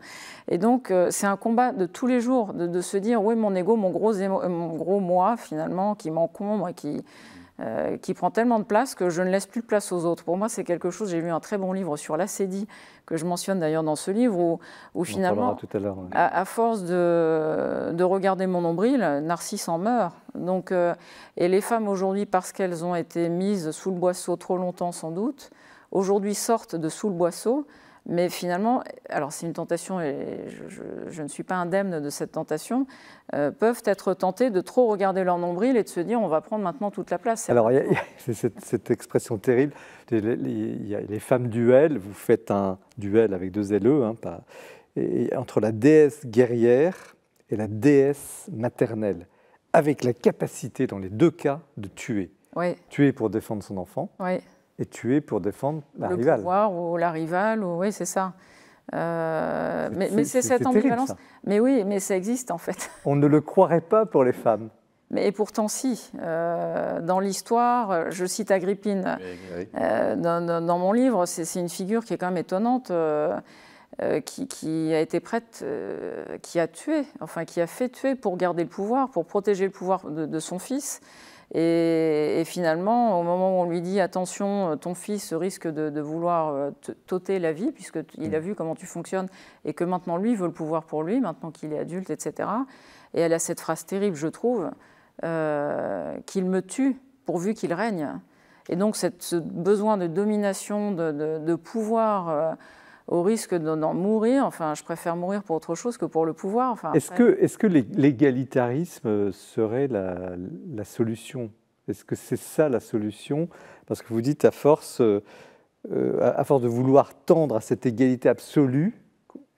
Et donc, euh, c'est un combat de tous les jours de, se dire oui, mon ego, mon gros, mon gros moi, finalement, qui m'encombre et qui, euh, qui prend tellement de place que je ne laisse plus de place aux autres. Pour moi, c'est quelque chose. J'ai lu un très bon livre sur l'acédie que je mentionne d'ailleurs dans ce livre, où, finalement, à, force de, regarder mon nombril, Narcisse en meurt. Donc, euh, et les femmes aujourd'hui, parce qu'elles ont été mises sous le boisseau trop longtemps sans doute, aujourd'hui sortent de sous le boisseau mais finalement, alors c'est une tentation et je, ne suis pas indemne de cette tentation, euh, peuvent être tentés de trop regarder leur nombril et de se dire on va prendre maintenant toute la place. Alors il y a, cette, expression terrible, les femmes duel, vous faites un duel avec deux LE, hein, et entre la déesse guerrière et la déesse maternelle, avec la capacité dans les deux cas de tuer. Tuer pour défendre son enfant. Et tuer pour défendre la le Pouvoir ou la rivale, ou, oui, c'est ça. Euh, mais, c'est cette ambivalence. mais oui, mais ça existe en fait. On ne le croirait pas pour les femmes. Mais et pourtant si. Euh, dans l'histoire, je cite Agrippine euh, dans, mon livre, c'est une figure qui est quand même étonnante, qui, a été prête, qui a tué, enfin qui a fait tuer pour garder le pouvoir, pour protéger le pouvoir de, de son fils. Et, finalement, au moment où on lui dit attention, ton fils risque de, vouloir euh, t'ôter la vie, puisqu'il a mm. vu comment tu fonctionnes et que maintenant lui veut le pouvoir pour lui, maintenant qu'il est adulte, etc. Et elle a cette phrase terrible, je trouve, euh, qu'il me tue pourvu qu'il règne. Et donc, cette, ce besoin de domination, de, pouvoir. Euh, au risque d'en mourir. Enfin, je préfère mourir pour autre chose que pour le pouvoir. Enfin, est-ce que, l'égalitarisme serait la, solution Est-ce que c'est ça la solution Parce que vous dites, à force, euh, euh, à force de vouloir tendre à cette égalité absolue,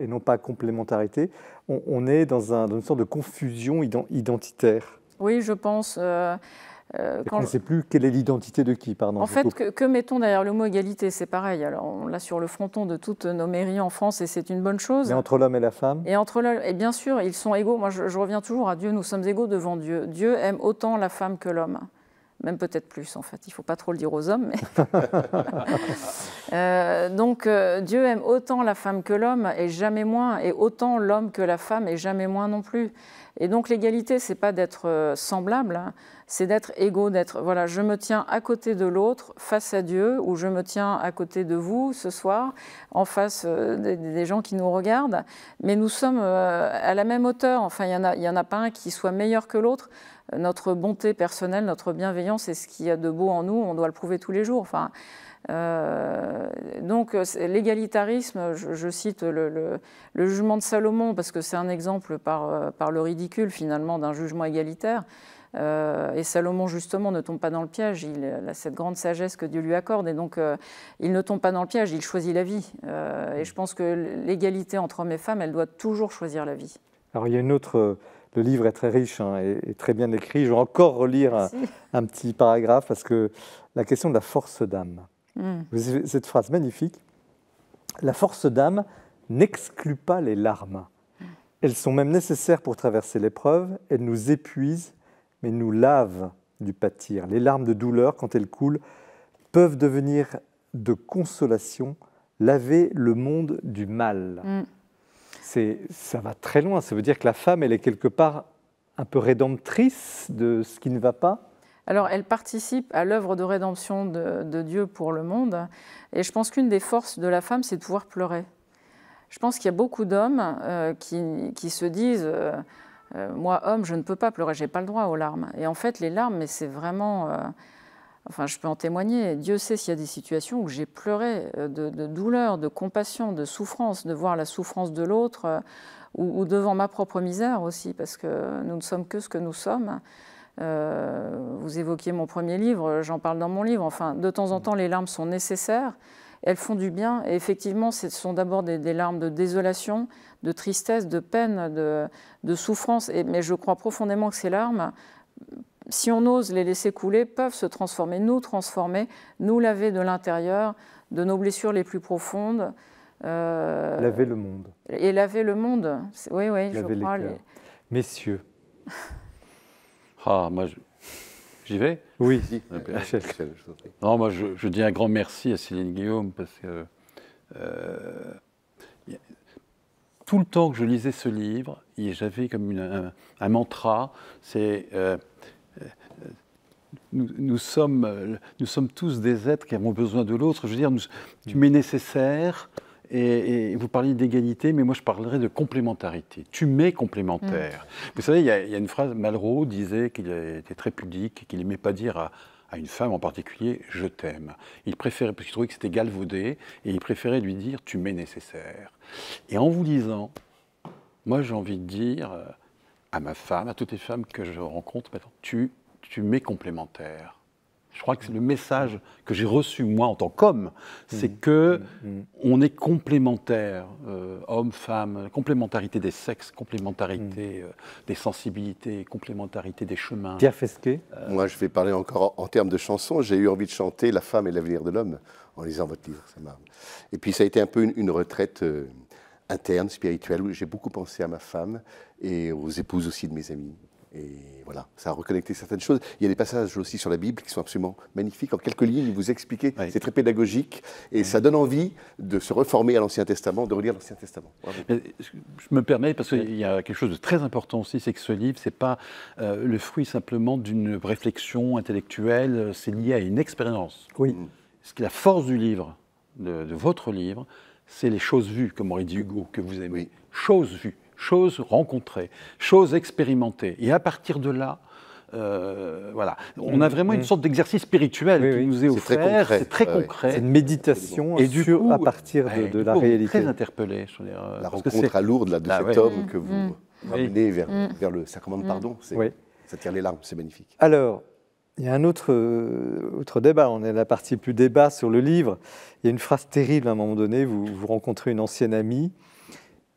et non pas complémentarité, on, est dans, un, une sorte de confusion identitaire. Oui, je pense. Euh, euh, ne sait plus quelle est l'identité de qui, pardon. En fait, que, mettons derrière le mot égalité C'est pareil. Alors, on l'a sur le fronton de toutes nos mairies en France et c'est une bonne chose. Mais entre l'homme et la femme Et entre l'homme. Et bien sûr, ils sont égaux. Moi, je, reviens toujours à Dieu. Nous sommes égaux devant Dieu. Dieu aime autant la femme que l'homme. Même peut-être plus, en fait. Il ne faut pas trop le dire aux hommes. Euh, donc, euh, Dieu aime autant la femme que l'homme et jamais moins. Et autant l'homme que la femme et jamais moins non plus. Et donc l'égalité, c'est pas d'être euh, semblable, hein. c'est d'être égaux, d'être voilà, je me tiens à côté de l'autre, face à Dieu, ou je me tiens à côté de vous ce soir, en face euh, des, gens qui nous regardent. Mais nous sommes euh, à la même hauteur. Enfin, il y en a, il y en a pas un qui soit meilleur que l'autre. Notre bonté personnelle, notre bienveillance, c'est ce qu'il y a de beau en nous, on doit le prouver tous les jours. Enfin. Euh, donc l'égalitarisme, je, cite le, jugement de Salomon parce que c'est un exemple par, euh, le ridicule finalement d'un jugement égalitaire. Euh, et Salomon, justement, ne tombe pas dans le piège. Il a cette grande sagesse que Dieu lui accorde. Et donc, il ne tombe pas dans le piège, il choisit la vie. et je pense que l'égalité entre hommes et femmes, elle doit toujours choisir la vie. Alors, il y a une autre. Le livre est très riche hein, et, très bien écrit. Je vais encore relire un, petit paragraphe parce que la question de la force d'âme. Hmm. avez Cette phrase magnifique, la force d'âme n'exclut pas les larmes. Elles sont même nécessaires pour traverser l'épreuve, elles nous épuisent, mais nous lavent du pâtir. Les larmes de douleur, quand elles coulent, peuvent devenir de consolation, laver le monde du mal. Hmm. ça va très loin, ça veut dire que la femme, elle est quelque part un peu rédemptrice de ce qui ne va pas alors, elle participe à l'œuvre de rédemption de, Dieu pour le monde. Et je pense qu'une des forces de la femme, c'est de pouvoir pleurer. Je pense qu'il y a beaucoup d'hommes euh, qui, se disent euh, euh, Moi, homme, je ne peux pas pleurer, j'ai pas le droit aux larmes. Et en fait, les larmes, mais c'est vraiment. enfin, je peux en témoigner. Dieu sait s'il y a des situations où j'ai pleuré de, douleur, de compassion, de souffrance, de voir la souffrance de l'autre ou devant ma propre misère aussi, parce que nous ne sommes que ce que nous sommes. Euh, vous évoquiez mon premier livre, j'en parle dans mon livre. Enfin, de temps en temps, les larmes sont nécessaires elles font du bien. Et effectivement, ce sont d'abord des, larmes de désolation, de tristesse, de peine, de, souffrance. Et, mais je crois profondément que ces larmes, si on ose les laisser couler, peuvent se transformer, nous transformer, nous laver de l'intérieur, de nos blessures les plus profondes. Euh, laver le monde. Et laver le monde. Oui, oui, je crois. Messieurs. Ah, moi, j'y vais Oui, si. Euh, non, moi, je, dis un grand merci à Céline Guillaume parce que euh, tout le temps que je lisais ce livre, j'avais comme un, mantra, c'est euh, nous, sommes, nous sommes tous des êtres qui avons besoin de l'autre. Je veux dire, tu m'es nécessaire, et, vous parliez d'égalité, mais moi je parlerais de complémentarité. Tu m'es complémentaire. Mm. Vous savez, il y, a, une phrase, Malraux disait qu'il était très pudique, qu'il n'aimait pas dire à, à une femme en particulier, je t'aime. Il préférait, parce qu'il trouvait que c'était galvaudé, et il préférait lui dire, tu m'es nécessaire. Et en vous disant, moi j'ai envie de dire euh, à ma femme, à toutes les femmes que je rencontre tu, tu m'es complémentaire. Je crois que c'est le message que j'ai reçu moi en tant qu'homme, c'est qu'on mmh. que mmh. Mmh. on est complémentaires, homme euh, hommes, femmes, complémentarité des sexes, complémentarité euh, des sensibilités, complémentarité des chemins. Pierre euh, Moi, je vais parler encore en, termes de chansons. J'ai eu envie de chanter La femme et l'avenir de l'homme en lisant votre livre, ça Et puis ça a été un peu une retraite interne, spirituelle, où j'ai beaucoup pensé à ma femme et aux épouses aussi de mes amis. Et voilà, ça a reconnecté certaines choses. Il y a des passages aussi sur la Bible qui sont absolument magnifiques. En quelques lignes, il vous explique, c'est très pédagogique et ça donne envie de se reformer à l'Ancien Testament, de relire l'Ancien Testament. je me permets, parce qu'il y a quelque chose de très important aussi, c'est que ce livre, ce n'est pas euh, le fruit simplement d'une réflexion intellectuelle, c'est lié à une expérience. Oui. Mm. Ce qui est la force du livre, de, de votre livre, c'est les choses vues, comme aurait dit Hugo, que vous aimez. Oui. Choses vues choses rencontrées, choses expérimentées. Et à partir de là, euh, voilà. On a vraiment une mm. sorte d'exercice spirituel qui nous est, offert. C'est très concret. C'est une méditation et du coup, à partir de, de la coup, réalité. Très interpellé. Je euh, la rencontre à Lourdes de bah cet homme que vous mm. ramenez mm. vers, le sacrement de pardon, oui. ça tire les larmes, c'est magnifique. Alors, il y a un autre, euh, autre débat. On est à la partie plus débat sur le livre. Il y a une phrase terrible à un moment donné. Vous, vous rencontrez une ancienne amie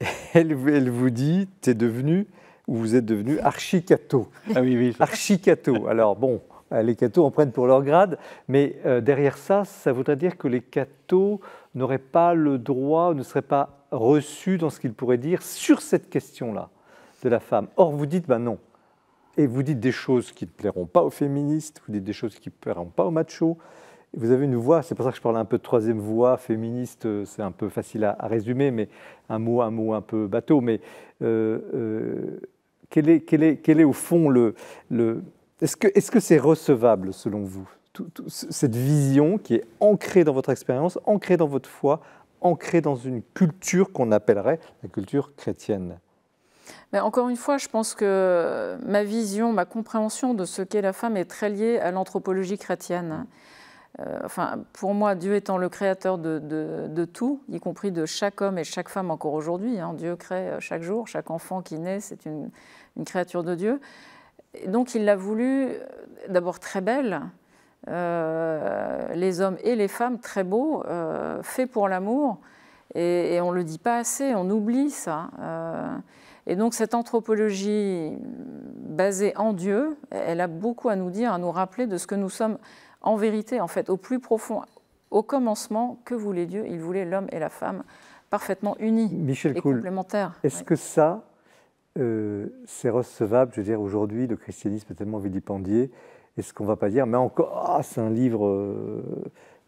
elle, vous dit, tu es devenu, ou vous êtes devenu archicato. Ah oui, oui. Archicato. Alors bon, bah, les cathos en prennent pour leur grade, mais euh, derrière ça, ça voudrait dire que les cathos n'auraient pas le droit, ne seraient pas reçus dans ce qu'ils pourraient dire sur cette question-là de la femme. Or, vous dites, ben non. Et vous dites des choses qui ne plairont pas aux féministes, vous dites des choses qui ne plairont pas aux machos, vous avez une voix, c'est pour ça que je parle un peu de troisième voix féministe, euh, c'est un peu facile à, résumer, mais un mot, un mot un peu bateau. Mais euh, euh, quel, est, quel, est, quel, est, au fond le. Est-ce que c'est -ce recevable selon vous Cette vision qui est ancrée dans votre expérience, ancrée dans votre foi, ancrée dans une culture qu'on appellerait la culture chrétienne mais ben, encore une fois, je pense que ma vision, ma compréhension de ce qu'est la femme est très liée à l'anthropologie chrétienne. Euh, enfin, pour moi, Dieu étant le créateur de, tout, y compris de chaque homme et chaque femme encore aujourd'hui, hein, Dieu crée euh, chaque jour, chaque enfant qui naît, c'est une, créature de Dieu. donc il l'a voulu euh, d'abord très belle, les hommes et les femmes très beaux, euh, faits pour l'amour, et, on ne le dit pas assez, on oublie ça. et donc cette anthropologie basée en Dieu, elle a beaucoup à nous dire, à nous rappeler de ce que nous sommes en vérité, en fait, au plus profond, au commencement, que voulait Dieu Il voulait l'homme et la femme parfaitement unis Michel et complémentaires. Est-ce que ça, euh, c'est recevable Je veux dire, aujourd'hui, le christianisme est tellement vilipendié, Est-ce qu'on ne va pas dire, mais encore, ah, c'est un livre euh,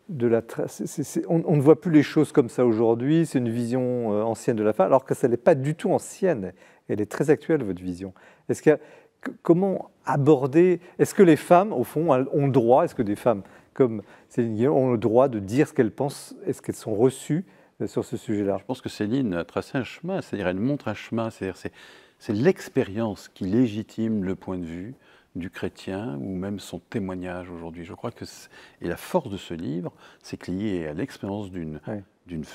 de la. on, ne voit plus les choses comme ça aujourd'hui. C'est une vision euh, ancienne de la femme, alors que ça n'est pas du tout ancienne. Elle est très actuelle, votre vision. Est-ce qu'il comment aborder Est-ce que les femmes, au fond, ont le droit Est-ce que des femmes comme Céline ont le droit de dire ce qu'elles pensent Est-ce qu'elles sont reçues euh, sur ce sujet-là Je pense que Céline a tracé un chemin, c'est-à-dire elle montre un chemin, c'est-à-dire c'est l'expérience qui légitime le point de vue du chrétien ou même son témoignage aujourd'hui. Je crois que et la force de ce livre, c'est qu'il lié à l'expérience d'une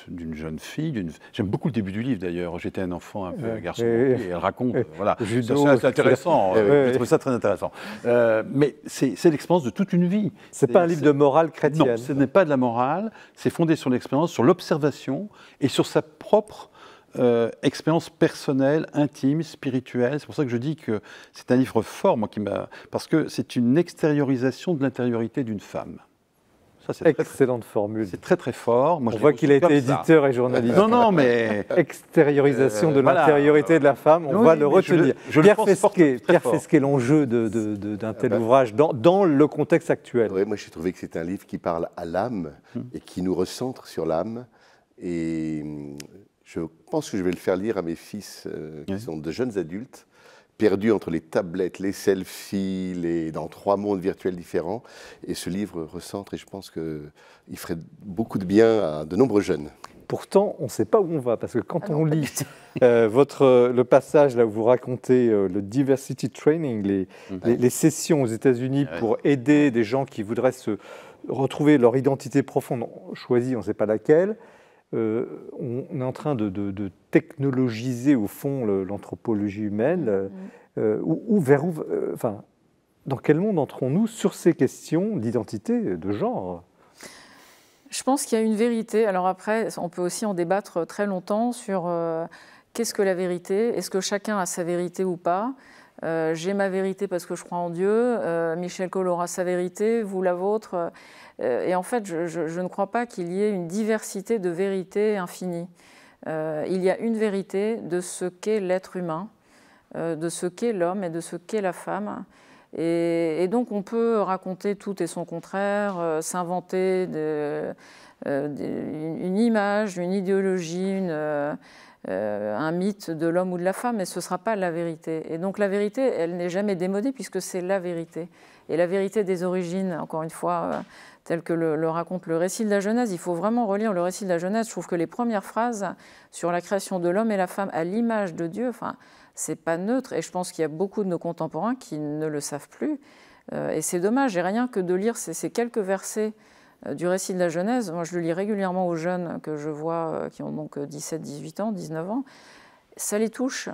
d'une jeune fille. J'aime beaucoup le début du livre d'ailleurs. J'étais un enfant un peu euh, garçon euh, et, elle raconte. Euh, voilà, c'est intéressant. J'ai ça très intéressant. mais c'est l'expérience de toute une vie. C'est pas un livre de morale chrétienne. Non, ce n'est pas de la morale. C'est fondé sur l'expérience, sur l'observation et sur sa propre expérience personnelle, intime, spirituelle. C'est pour ça que je dis que c'est un livre fort, moi, qui m'a parce que c'est une extériorisation de l'intériorité d'une femme. Excellente formule. C'est très très fort. Moi, On voit qu'il a été éditeur et journaliste. non, non, mais. Extériorisation de euh, l'intériorité de la femme, on va le retenir. Pierre, Fesquet, l'enjeu d'un de, ah tel bah. ouvrage dans, le contexte actuel. Oui, moi j'ai trouvé que c'est un livre qui parle à l'âme hmm. et qui nous recentre sur l'âme. Et hum, je pense que je vais le faire lire à mes fils euh, qui sont de jeunes adultes perdu entre les tablettes, les selfies, dans trois mondes virtuels différents. Et ce livre recentre, et je pense qu'il ferait beaucoup de bien à de nombreux jeunes. Pourtant, on ne sait pas où on va, parce que quand ah on lit euh, votre, euh, le passage là où vous racontez euh, le diversity training, mm. les, les, sessions aux États-Unis pour aider des gens qui voudraient se retrouver leur identité profonde choisie, on ne sait pas laquelle, euh, on est en train de, technologiser au fond l'anthropologie humaine. Mm-hmm. Euh, vers euh, enfin, dans quel monde entrons-nous sur ces questions d'identité, de genre Je pense qu'il y a une vérité. Alors après, on peut aussi en débattre très longtemps sur euh, qu'est-ce que la vérité Est-ce que chacun a sa vérité ou pas j'ai ma vérité parce que je crois en Dieu, Michel colora aura sa vérité, vous la vôtre. Euh, et en fait, je, ne crois pas qu'il y ait une diversité de vérités infinies. Euh, il y a une vérité de ce qu'est l'être humain, euh, de ce qu'est l'homme et de ce qu'est la femme. Et, donc on peut raconter tout et son contraire, s'inventer une image, une idéologie, un mythe de l'homme ou de la femme, mais ce ne sera pas la vérité. Et donc la vérité, elle n'est jamais démodée puisque c'est la vérité. Et la vérité des origines, encore une fois, tel que le, raconte le récit de la Genèse. Il faut vraiment relire le récit de la Genèse. Je trouve que les premières phrases sur la création de l'homme et la femme à l'image de Dieu, enfin, c'est pas neutre. Et je pense qu'il y a beaucoup de nos contemporains qui ne le savent plus. Euh, et c'est dommage. Et rien que de lire ces, quelques versets euh, du récit de la Genèse, moi je le lis régulièrement aux jeunes que je vois euh, qui ont donc 17, 18 ans, 19 ans, ça les touche.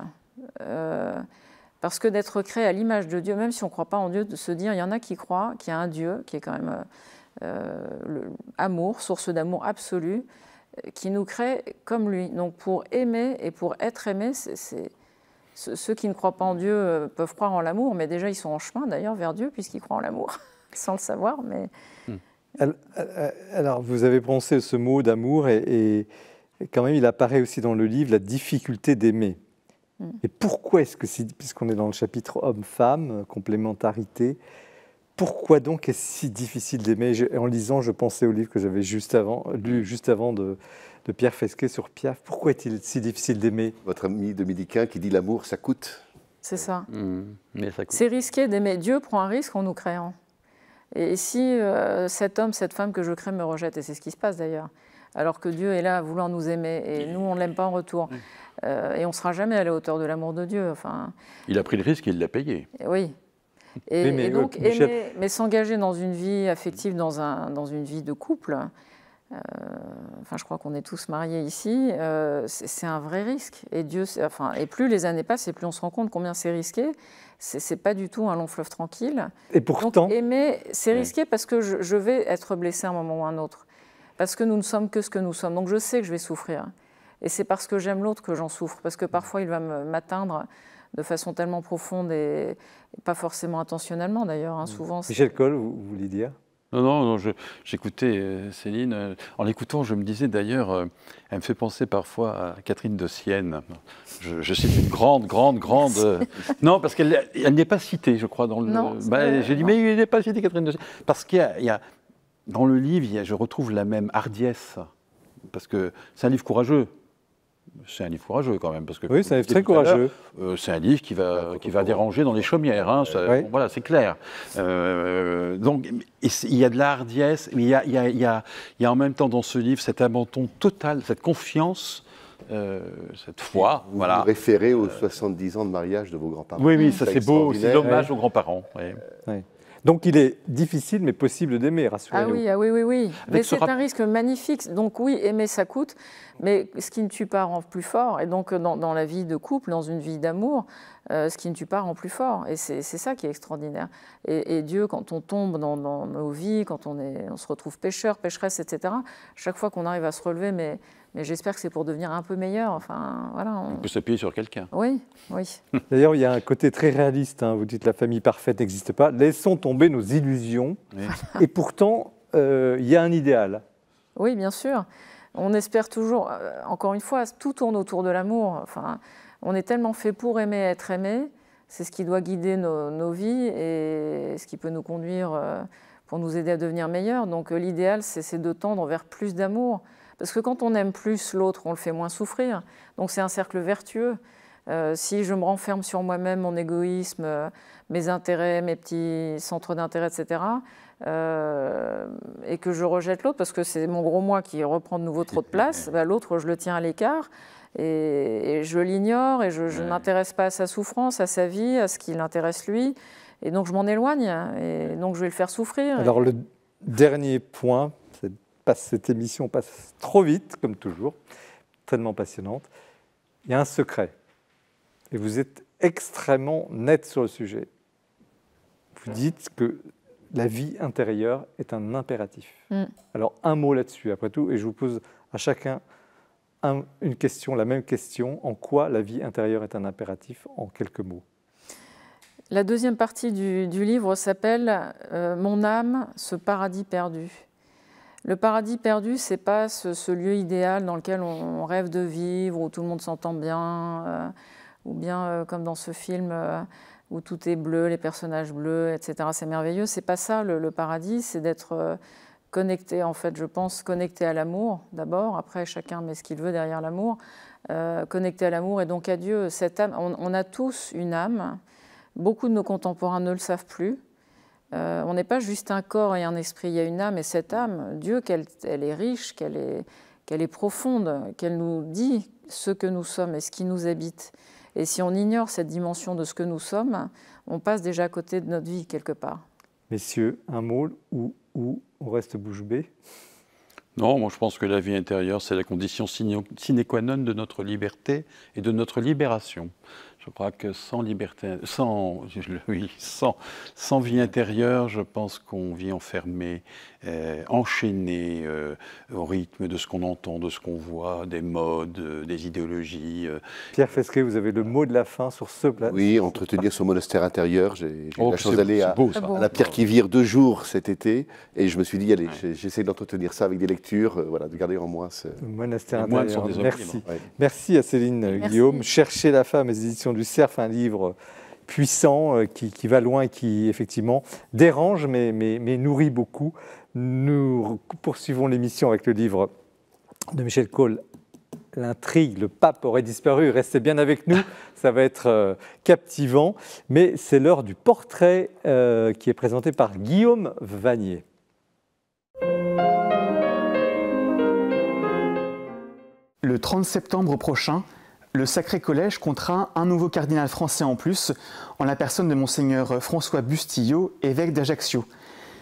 parce que d'être créé à l'image de Dieu, même si on ne croit pas en Dieu, de se dire, il y en a qui croient qu'il y a un Dieu qui est quand même euh, l'amour amour, source d'amour absolu, euh, qui nous crée comme lui. Donc pour aimer et pour être aimé, c'est ceux qui ne croient pas en Dieu euh, peuvent croire en l'amour, mais déjà ils sont en chemin d'ailleurs vers Dieu puisqu'ils croient en l'amour, sans le savoir. Mais hmm. alors vous avez prononcé ce mot d'amour et, quand même il apparaît aussi dans le livre la difficulté d'aimer. Hmm. Et pourquoi est-ce que, puisqu'on est dans le chapitre homme-femme, complémentarité, pourquoi donc est-ce si difficile d'aimer En lisant, je pensais au livre que j'avais juste avant, lu juste avant de, Pierre Fesquet sur Piaf. Pourquoi est-il si difficile d'aimer Votre ami dominicain qui dit l'amour, ça coûte. C'est ça. Mmh, c'est risqué d'aimer. Dieu prend un risque en nous créant. Et si euh, cet homme, cette femme que je crée me rejette, et c'est ce qui se passe d'ailleurs, alors que Dieu est là voulant nous aimer et nous on ne l'aime pas en retour. Mmh. Euh, et on ne sera jamais à la hauteur de l'amour de Dieu. Enfin, il a pris le risque et il l'a payé. Oui, et, mais, donc, mais s'engager dans une vie affective, dans, un, dans une vie de couple, euh, enfin, je crois qu'on est tous mariés ici, euh, c'est un vrai risque. Et, Dieu, enfin, et plus les années passent, et plus on se rend compte combien c'est risqué. C'est pas du tout un long fleuve tranquille. Et pourtant. aimer, c'est risqué parce que je, je, vais être blessé à un moment ou à un autre. Parce que nous ne sommes que ce que nous sommes. Donc je sais que je vais souffrir. Et c'est parce que j'aime l'autre que j'en souffre. Parce que parfois, il va m'atteindre de façon tellement profonde et, pas forcément intentionnellement d'ailleurs. Hein, souvent, Michel Coll, vous, voulez dire non, non, j'écoutais euh, Céline. Euh, en l'écoutant, je me disais d'ailleurs, euh, elle me fait penser parfois à Catherine de Sienne. Je, je cite une grande, grande, grande. non, parce qu'elle n'est pas citée, je crois, dans le. Bah, J'ai dit, mais elle n'est pas citée, Catherine de Sienne. Parce qu'il y, a. Dans le livre, je retrouve la même hardiesse. Parce que c'est un livre courageux c'est un livre courageux quand même. Parce que, oui, c'est très courageux. Euh, c'est un livre qui va, ah, qui va déranger dans les chaumières. Hein, voilà, c'est clair. Euh, donc, il y a de la hardiesse, mais il y a, en même temps dans ce livre cet abandon total, cette confiance euh, cette foi. Vous voilà. vous référez aux 70 ans de mariage de vos grands-parents. Oui, oui, ça c'est beau, c'est l'hommage aux grands-parents. Ouais. Donc il est difficile mais possible d'aimer, rassurez-vous. Ah, ah oui, oui, oui, oui. mais c'est un risque magnifique. Donc oui, aimer ça coûte, mais ce qui ne tue pas rend plus fort. Et donc dans, la vie de couple, dans une vie d'amour, euh, ce qui ne tue pas rend plus fort. Et c'est ça qui est extraordinaire. Et, Dieu, quand on tombe dans, nos vies, quand on, on se retrouve pêcheur, pécheresse, etc., chaque fois qu'on arrive à se relever, mais j'espère que c'est pour devenir un peu meilleur. Enfin, voilà, on... peut s'appuyer sur quelqu'un. Oui, oui. D'ailleurs, il y a un côté très réaliste. Hein. Vous dites la famille parfaite n'existe pas. Laissons tomber nos illusions. Et pourtant, euh, il y a un idéal. Oui, bien sûr. On espère toujours, euh, encore une fois, tout tourne autour de l'amour. Enfin, on est tellement fait pour aimer, être aimé. C'est ce qui doit guider nos, vies et ce qui peut nous conduire euh, pour nous aider à devenir meilleurs. Donc l'idéal, c'est de tendre vers plus d'amour. Parce que quand on aime plus l'autre, on le fait moins souffrir. Donc c'est un cercle vertueux. Euh, si je me renferme sur moi-même, mon égoïsme, euh, mes intérêts, mes petits centres d'intérêt, etc., euh, et que je rejette l'autre, parce que c'est mon gros moi qui reprend de nouveau trop de place, bah, l'autre, je le tiens à l'écart. Et, je l'ignore et je, n'intéresse pas à sa souffrance, à sa vie, à ce qui l'intéresse lui. Et donc je m'en éloigne et donc je vais le faire souffrir. Alors le dernier point cette émission passe trop vite, comme toujours, tellement passionnante. Il y a un secret. Et vous êtes extrêmement net sur le sujet. Vous dites que la vie intérieure est un impératif. Mm. Alors un mot là-dessus, après tout, et je vous pose à chacun une question, la même question, en quoi la vie intérieure est un impératif, en quelques mots. La deuxième partie du, livre s'appelle euh, Mon âme, ce paradis perdu. Le paradis perdu, c'est pas ce, lieu idéal dans lequel on, rêve de vivre, où tout le monde s'entend bien, euh, ou bien euh, comme dans ce film euh, où tout est bleu, les personnages bleus, etc. C'est merveilleux. C'est pas ça le, paradis, c'est d'être connecté, en fait, je pense, connecté à l'amour d'abord. Après, chacun met ce qu'il veut derrière l'amour. connecté à l'amour et donc à Dieu. on, a tous une âme. Beaucoup de nos contemporains ne le savent plus. Euh, on n'est pas juste un corps et un esprit, il y a une âme et cette âme, Dieu, qu'elle elle est riche, qu'elle est, profonde, qu'elle nous dit ce que nous sommes et ce qui nous habite. Et si on ignore cette dimension de ce que nous sommes, on passe déjà à côté de notre vie quelque part. Messieurs, un mot ou, ou on reste bouche bée Non, moi je pense que la vie intérieure, c'est la condition sine qua non de notre liberté et de notre libération. Je crois que sans liberté, sans, oui, sans, sans vie intérieure, je pense qu'on vit enfermé, euh, enchaîné euh, au rythme de ce qu'on entend, de ce qu'on voit, des modes, euh, des idéologies. Pierre Fesquet, vous avez le mot de la fin sur ce plat. Oui, entretenir son monastère intérieur. J'ai eu oh, la chance d'aller à, la Pierre qui vire deux jours cet été, et je me suis dit, allez, j'essaie d'entretenir ça avec des lectures, voilà, de garder en moi ce monastère intérieur. Merci. Merci à Céline Guillaume. Cherchez la femme, éditions du cerf, un livre puissant euh, qui, va loin et qui effectivement dérange mais, mais, mais nourrit beaucoup. Nous poursuivons l'émission avec le livre de Michel Cole, l'intrigue, le pape aurait disparu, restez bien avec nous, ça va être euh, captivant. Mais c'est l'heure du portrait euh, qui est présenté par Guillaume Vanier. Le 30 septembre prochain, le Sacré Collège contraint un nouveau cardinal français en plus, en la personne de Monseigneur François Bustillo, évêque d'Ajaccio.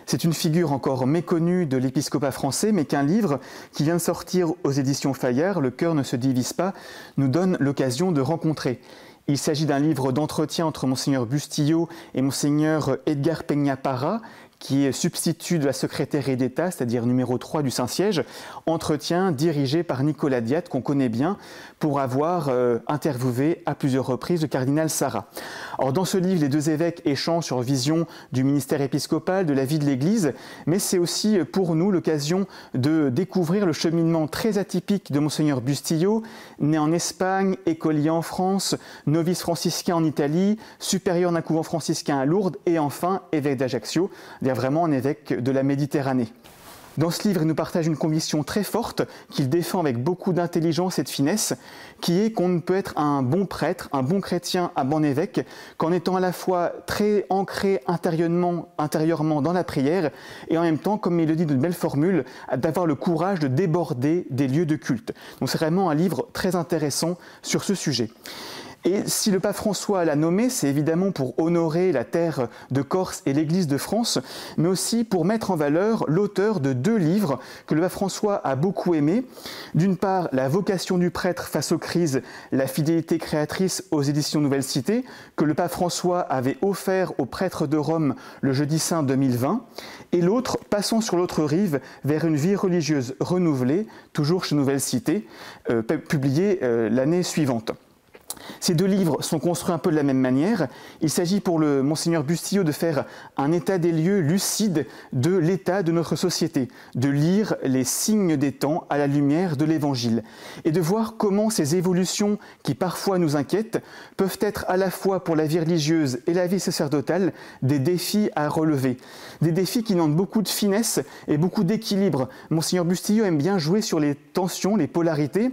C'est une figure encore méconnue de l'épiscopat français, mais qu'un livre qui vient de sortir aux éditions Fayard, Le cœur ne se divise pas, nous donne l'occasion de rencontrer. Il s'agit d'un livre d'entretien entre Monseigneur Bustillo et Monseigneur Edgar Para, qui est substitut de la secrétaire d'État, c'est-à-dire numéro 3 du Saint-Siège, entretien dirigé par Nicolas Diat, qu'on connaît bien, pour avoir euh, interviewé à plusieurs reprises le cardinal Sarah. Or, dans ce livre, les deux évêques échangent sur vision du ministère épiscopal, de la vie de l'Église, mais c'est aussi euh, pour nous l'occasion de découvrir le cheminement très atypique de Monseigneur Bustillo, né en Espagne, écolier en France, novice franciscain en Italie, supérieur d'un couvent franciscain à Lourdes et enfin évêque d'Ajaccio, il y vraiment un évêque de la Méditerranée. Dans ce livre, il nous partage une conviction très forte qu'il défend avec beaucoup d'intelligence et de finesse, qui est qu'on ne peut être un bon prêtre, un bon chrétien, un bon évêque, qu'en étant à la fois très ancré intérieurement, intérieurement dans la prière, et en même temps, comme il le dit d'une belle formule, d'avoir le courage de déborder des lieux de culte. Donc c'est vraiment un livre très intéressant sur ce sujet. Et si le pape François l'a nommé, c'est évidemment pour honorer la terre de Corse et l'Église de France, mais aussi pour mettre en valeur l'auteur de deux livres que le pape François a beaucoup aimés. D'une part, La vocation du prêtre face aux crises, la fidélité créatrice aux éditions Nouvelle Cité, que le pape François avait offert aux prêtres de Rome le jeudi saint 2020, et l'autre, Passons sur l'autre rive vers une vie religieuse renouvelée, toujours chez Nouvelle Cité, euh, publiée publié euh, l'année suivante. Ces deux livres sont construits un peu de la même manière. Il s'agit pour le monseigneur Bustillo de faire un état des lieux lucide de l'état de notre société, de lire les signes des temps à la lumière de l'Évangile et de voir comment ces évolutions qui parfois nous inquiètent peuvent être à la fois pour la vie religieuse et la vie sacerdotale des défis à relever, des défis qui demandent beaucoup de finesse et beaucoup d'équilibre. Monseigneur Bustillo aime bien jouer sur les tensions, les polarités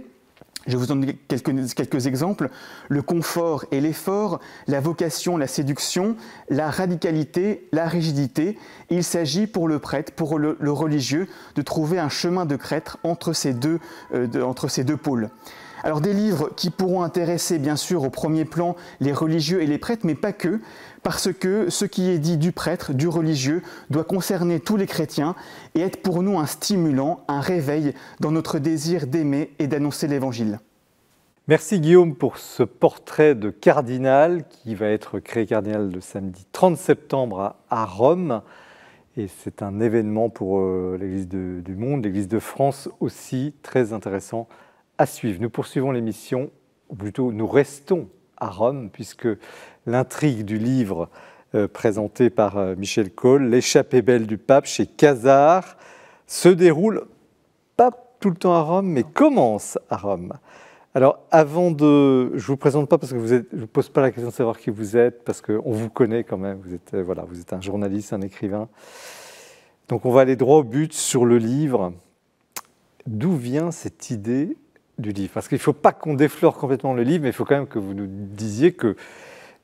je vous donne quelques, quelques exemples. Le confort et l'effort, la vocation, la séduction, la radicalité, la rigidité. Il s'agit pour le prêtre, pour le, religieux, de trouver un chemin de crêtre entre ces deux, euh, entre ces deux pôles. Alors des livres qui pourront intéresser bien sûr au premier plan les religieux et les prêtres, mais pas que, parce que ce qui est dit du prêtre, du religieux, doit concerner tous les chrétiens et être pour nous un stimulant, un réveil dans notre désir d'aimer et d'annoncer l'Évangile. Merci Guillaume pour ce portrait de cardinal qui va être créé cardinal le samedi 30 septembre à Rome. Et c'est un événement pour euh, l'Église du monde, l'Église de France aussi, très intéressant à suivre, nous poursuivons l'émission, ou plutôt nous restons à Rome, puisque l'intrigue du livre euh, présenté par euh, Michel Cole, L'échappée belle du pape chez Casar, se déroule pas tout le temps à Rome, mais commence à Rome. Alors, avant de, je vous présente pas parce que vous êtes, je vous pose pas la question de savoir qui vous êtes parce qu'on vous connaît quand même. Vous êtes, euh, voilà, vous êtes un journaliste, un écrivain. Donc, on va aller droit au but sur le livre. D'où vient cette idée du livre. Parce qu'il ne faut pas qu'on déflore complètement le livre, mais il faut quand même que vous nous disiez que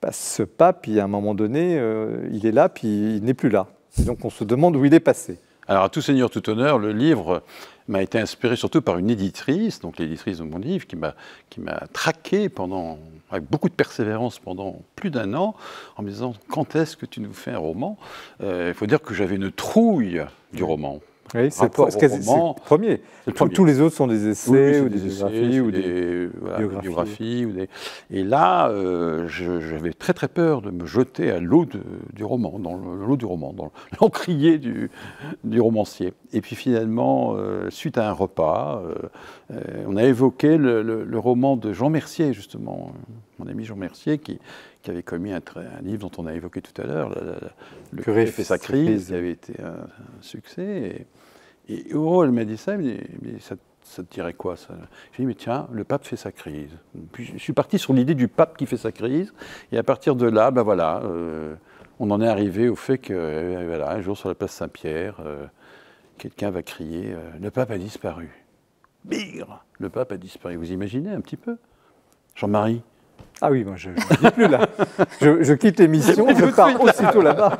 bah, ce pape, il, à un moment donné, euh, il est là, puis il n'est plus là. Et donc on se demande où il est passé. Alors, à tout seigneur, tout honneur, le livre m'a été inspiré surtout par une éditrice, donc l'éditrice de mon livre, qui m'a, qui m'a traqué pendant, avec beaucoup de persévérance pendant plus d'un an, en me disant Quand est-ce que tu nous fais un roman euh, Il faut dire que j'avais une trouille du roman. Oui, c'est le premier. Tous les autres sont des essais ou des, biographies ou ou Et là, euh, j'avais très très peur de me jeter à l'eau du roman, dans l'eau du roman, dans l'encrier du, du, romancier. Et puis finalement, euh, suite à un repas, euh, on a évoqué le, roman de Jean Mercier, justement, mon ami Jean Mercier, qui, qui avait commis un, un, livre dont on a évoqué tout à l'heure, Le curé fait sa crise, qui avait été un, succès. Et, et oh, elle m'a dit ça, mais ça, te dirait quoi ça J'ai dit, mais tiens, le pape fait sa crise. Puis je suis parti sur l'idée du pape qui fait sa crise, et à partir de là, ben voilà, euh, on en est arrivé au fait que, euh, voilà, un jour sur la place Saint-Pierre, euh, quelqu'un va crier Le pape a disparu. Bigre Le pape a disparu. Vous imaginez un petit peu Jean-Marie ah oui, moi je ne dis plus là. je, quitte l'émission, je pars aussitôt là-bas.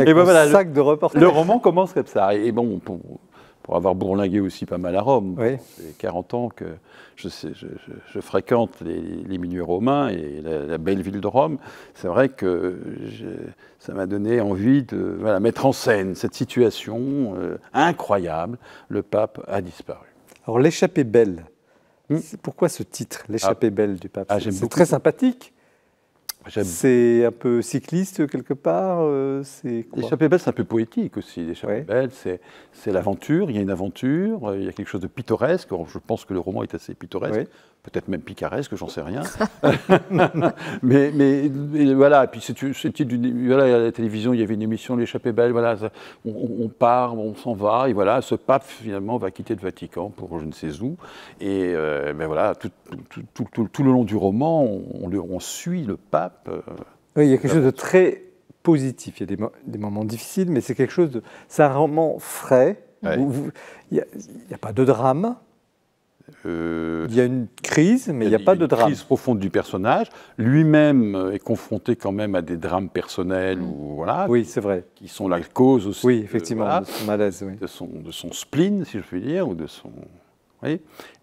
et ben voilà, sac le, de reportage. Le roman commence comme ça. Et bon, pour, avoir bourlingué aussi pas mal à Rome, c'est 40 ans que je, fréquente les, milieux romains et la, belle ville de Rome. C'est vrai que ça m'a donné envie de mettre en scène cette situation euh, incroyable. Le pape a disparu. Alors l'échappée belle, Hmm. Pourquoi ce titre, L'échappée ah. belle du pape ah, C'est très sympathique. C'est un peu cycliste quelque part euh, L'échappée belle, c'est un peu poétique aussi. L'échappée belle, c'est l'aventure, il y a une aventure, euh, il y a quelque chose de pittoresque. Je pense que le roman est assez pittoresque peut-être même picaresque, j'en sais rien. mais, voilà, puis c'est voilà, à la télévision, il y avait une émission, l'échappée belle, voilà, on, part, on s'en va, et voilà, ce pape finalement va quitter le Vatican pour je ne sais où, et euh, ben voilà, tout, le long du roman, on, suit le pape. Euh, oui, il y a quelque euh, chose de très positif, il y a des, moments difficiles, mais c'est quelque chose de, c'est un roman frais, il n'y a, pas de drame, euh, il y a une crise, mais il n'y a, pas de drame. Une crise profonde du personnage. Lui-même euh, est confronté quand même à des drames personnels, ou mm. voilà. Oui, c'est vrai. Qui sont la cause aussi. effectivement, de, son malaise, de son spleen, si je puis dire, ou de son